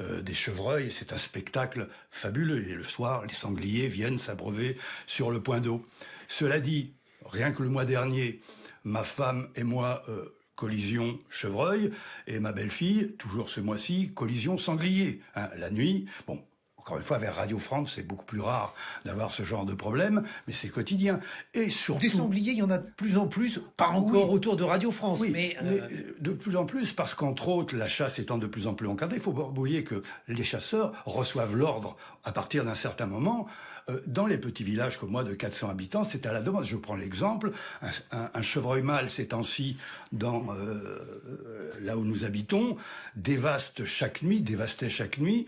euh, des chevreuils. C'est un spectacle fabuleux. Et le soir, les sangliers viennent s'abreuver sur le point d'eau. Cela dit, rien que le mois dernier, ma femme et moi, euh, collision chevreuil, et ma belle-fille, toujours ce mois-ci, collision sanglier. Hein, la nuit, bon, encore une fois, vers Radio France, c'est beaucoup plus rare d'avoir ce genre de problème, mais c'est quotidien. Et surtout. Des sangliers, il y en a de plus en plus, pas ah encore autour de Radio France, oui, mais, euh, euh, De plus en plus, parce qu'entre autres, la chasse étant de plus en plus encadrée, il faut oublier que les chasseurs reçoivent l'ordre à partir d'un certain moment euh, dans les petits villages comme moi de 400 habitants, c'est à la demande. Je prends l'exemple, un, chevreuil mâle ces temps-ci, euh, là où nous habitons, dévaste chaque nuit, dévastait chaque nuit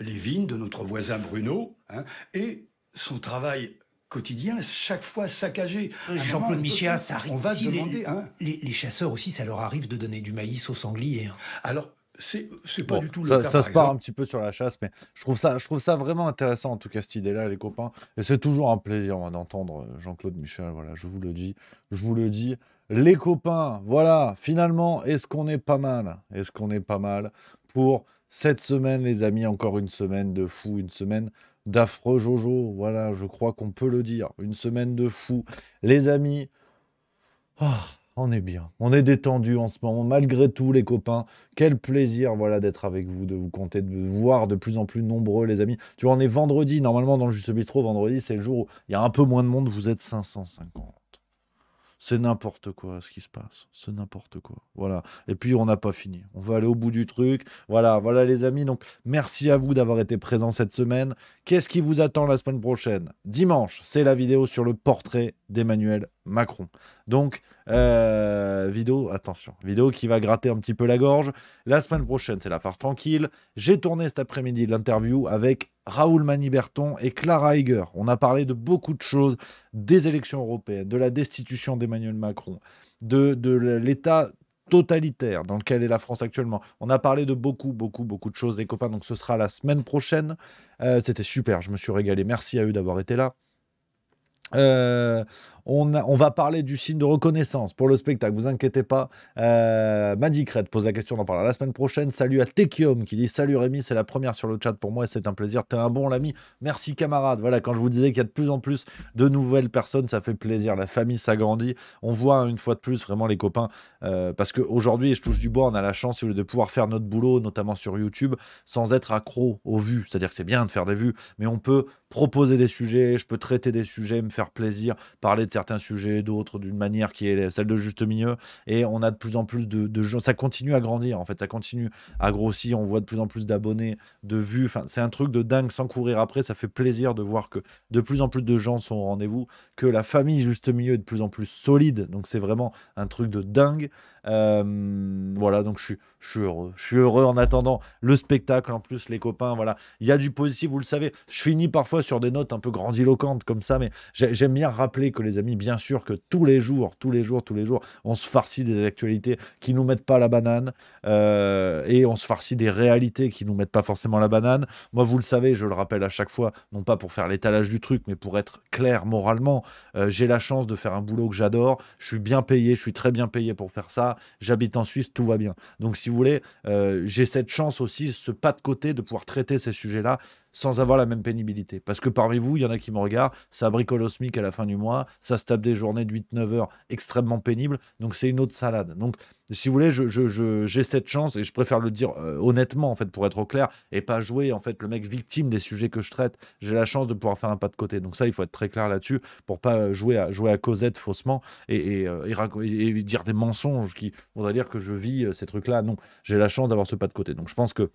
les vignes de notre voisin Bruno, hein, et son travail quotidien, chaque fois saccagé. Jean-Claude Michéa, ça arrive. On va demander. Hein. Les, les, chasseurs aussi, ça leur arrive de donner du maïs aux sangliers. Hein. Alors, c'est pas du tout le ça, cas. Ça se part un petit peu sur la chasse, mais je trouve, ça, je trouve ça vraiment intéressant, en tout cas, cette idée-là, les copains. Et c'est toujours un plaisir d'entendre euh, Jean-Claude Michel. Voilà, je vous le dis. Je vous le dis. Les copains, voilà, finalement, est-ce qu'on est pas mal Est-ce qu'on est pas mal pour cette semaine, les amis Encore une semaine de fou, une semaine d'affreux Jojo. Voilà, je crois qu'on peut le dire. Une semaine de fou. Les amis. Oh, on est bien, on est détendu en ce moment, malgré tout les copains. Quel plaisir voilà d'être avec vous, de vous compter, de vous voir de plus en plus nombreux les amis. Tu vois, on est vendredi, normalement dans le Juste Bistro, vendredi c'est le jour où il y a un peu moins de monde, vous êtes 550. C'est n'importe quoi ce qui se passe, c'est n'importe quoi. Voilà, et puis on n'a pas fini, on va aller au bout du truc. Voilà, voilà les amis, donc merci à vous d'avoir été présents cette semaine. Qu'est-ce qui vous attend la semaine prochaine Dimanche, c'est la vidéo sur le portrait d'Emmanuel Macron. Donc, euh, vidéo, attention, vidéo qui va gratter un petit peu la gorge. La semaine prochaine, c'est la farce tranquille. J'ai tourné cet après-midi l'interview avec Raoul Maniberton et Clara Heiger. On a parlé de beaucoup de choses, des élections européennes, de la destitution d'Emmanuel Macron, de, de l'état totalitaire dans lequel est la France actuellement. On a parlé de beaucoup, beaucoup, beaucoup de choses, les copains, donc ce sera la semaine prochaine. Euh, c'était super, je me suis régalé. Merci à eux d'avoir été là. Euh, on, va parler du signe de reconnaissance pour le spectacle, vous inquiétez pas. Euh, Madicred pose la question, on en parlera la semaine prochaine. Salut à Techium qui dit Salut Rémi, c'est la première sur le chat pour moi, c'est un plaisir. T'es un bon l'ami, merci camarade. Voilà, quand je vous disais qu'il y a de plus en plus de nouvelles personnes, ça fait plaisir. La famille s'agrandit. On voit hein, une fois de plus vraiment les copains, euh, parce qu'aujourd'hui, je touche du bois, on a la chance de pouvoir faire notre boulot, notamment sur YouTube, sans être accro aux vues. C'est-à-dire que c'est bien de faire des vues, mais on peut proposer des sujets, je peux traiter des sujets, me faire plaisir, parler de certains sujets, d'autres d'une manière qui est celle de juste milieu. Et on a de plus en plus de, gens. Ça continue à grandir, en fait. Ça continue à grossir. On voit de plus en plus d'abonnés, de vues. Enfin, c'est un truc de dingue sans courir après. Ça fait plaisir de voir que de plus en plus de gens sont au rendez-vous, que la famille juste milieu est de plus en plus solide. Donc, c'est vraiment un truc de dingue. Euh, voilà, donc je suis, je suis heureux. Je suis heureux en attendant le spectacle, en plus, les copains, voilà. Il y a du positif, vous le savez. Je finis parfois sur des notes un peu grandiloquentes comme ça, mais j'aime bien rappeler que les amis, bien sûr, que tous les jours, tous les jours, tous les jours, on se farcit des actualités qui nous mettent pas la banane euh, et on se farcit des réalités qui nous mettent pas forcément la banane. Moi, vous le savez, je le rappelle à chaque fois, non pas pour faire l'étalage du truc, mais pour être clair moralement. Euh, j'ai la chance de faire un boulot que j'adore. Je suis bien payé, je suis très bien payé pour faire ça j'habite en Suisse, tout va bien. Donc si vous voulez, euh, j'ai cette chance aussi, ce pas de côté de pouvoir traiter ces sujets-là sans avoir la même pénibilité. Parce que parmi vous, il y en a qui me regardent, ça bricole au SMIC à la fin du mois, ça se tape des journées de 8-9 heures extrêmement pénibles, donc c'est une autre salade. Donc, si vous voulez, j'ai je, cette chance, et je préfère le dire euh, honnêtement, en fait, pour être au clair, et pas jouer, en fait, le mec victime des sujets que je traite, j'ai la chance de pouvoir faire un pas de côté. Donc ça, il faut être très clair là-dessus, pour pas euh, jouer à, jouer à Cosette faussement euh, et, et dire des mensonges qui voudraient dire que je vis ces trucs-là. Non, j'ai la chance d'avoir ce pas de côté. Donc je pense que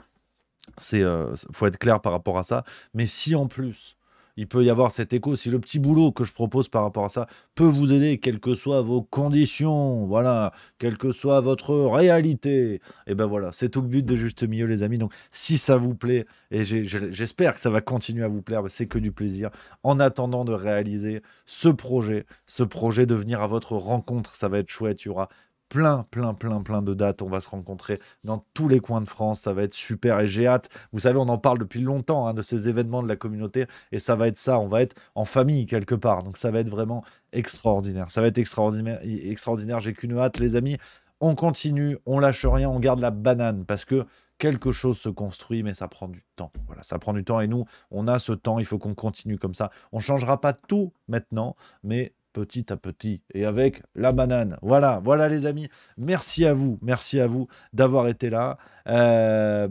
c'est, euh, faut être clair par rapport à ça. Mais si en plus, il peut y avoir cet écho. Si le petit boulot que je propose par rapport à ça peut vous aider, quelles que soient vos conditions, voilà, quelle que soit votre réalité, et eh ben voilà, c'est tout le but de Juste Mieux, les amis. Donc, si ça vous plaît, et j'espère que ça va continuer à vous plaire, c'est que du plaisir. En attendant de réaliser ce projet, ce projet de venir à votre rencontre, ça va être chouette. Il y aura plein, plein, plein, plein de dates. On va se rencontrer dans tous les coins de France. Ça va être super et j'ai hâte. Vous savez, on en parle depuis longtemps hein, de ces événements de la communauté et ça va être ça. On va être en famille quelque part. Donc ça va être vraiment extraordinaire. Ça va être extraordinaire. extraordinaire. J'ai qu'une hâte, les amis. On continue, on lâche rien, on garde la banane parce que quelque chose se construit, mais ça prend du temps. Voilà, ça prend du temps et nous, on a ce temps, il faut qu'on continue comme ça. On ne changera pas tout maintenant, mais petit à petit et avec la banane. Voilà, voilà les amis. Merci à vous, merci à vous d'avoir été là. Euh,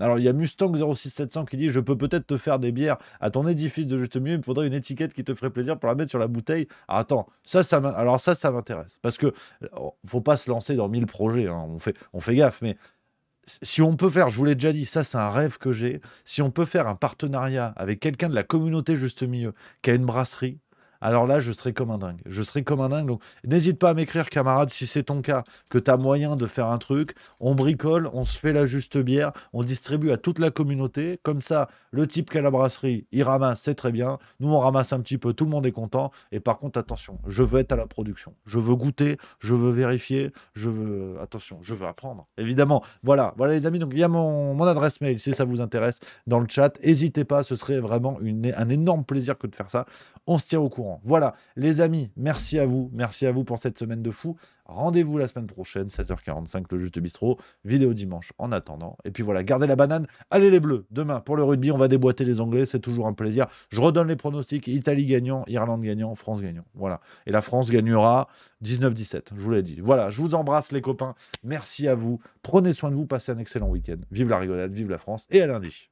alors il y a Mustang 06700 qui dit je peux peut-être te faire des bières à ton édifice de juste mieux. Il me faudrait une étiquette qui te ferait plaisir pour la mettre sur la bouteille. Ah, attends, ça, ça alors ça, ça m'intéresse parce que oh, faut pas se lancer dans mille projets. Hein. On fait, on fait gaffe, mais si on peut faire, je vous l'ai déjà dit, ça c'est un rêve que j'ai, si on peut faire un partenariat avec quelqu'un de la communauté Juste Mieux, qui a une brasserie, alors là, je serai comme un dingue. Je serai comme un dingue. Donc, n'hésite pas à m'écrire, camarade, si c'est ton cas, que tu as moyen de faire un truc. On bricole, on se fait la juste bière, on distribue à toute la communauté. Comme ça, le type qui a la brasserie, il ramasse, c'est très bien. Nous, on ramasse un petit peu, tout le monde est content. Et par contre, attention, je veux être à la production. Je veux goûter, je veux vérifier, je veux. Attention, je veux apprendre, évidemment. Voilà, voilà les amis. Donc, il y a mon, mon adresse mail si ça vous intéresse dans le chat. N'hésitez pas, ce serait vraiment un énorme plaisir que de faire ça. On se tient au courant. Voilà, les amis, merci à vous. Merci à vous pour cette semaine de fou. Rendez-vous la semaine prochaine, 16h45, le juste bistrot. Vidéo dimanche en attendant. Et puis voilà, gardez la banane. Allez les bleus, demain pour le rugby, on va déboîter les Anglais, c'est toujours un plaisir. Je redonne les pronostics Italie gagnant, Irlande gagnant, France gagnant. Voilà. Et la France gagnera 19-17, je vous l'ai dit. Voilà, je vous embrasse les copains. Merci à vous. Prenez soin de vous, passez un excellent week-end. Vive la rigolade, vive la France et à lundi.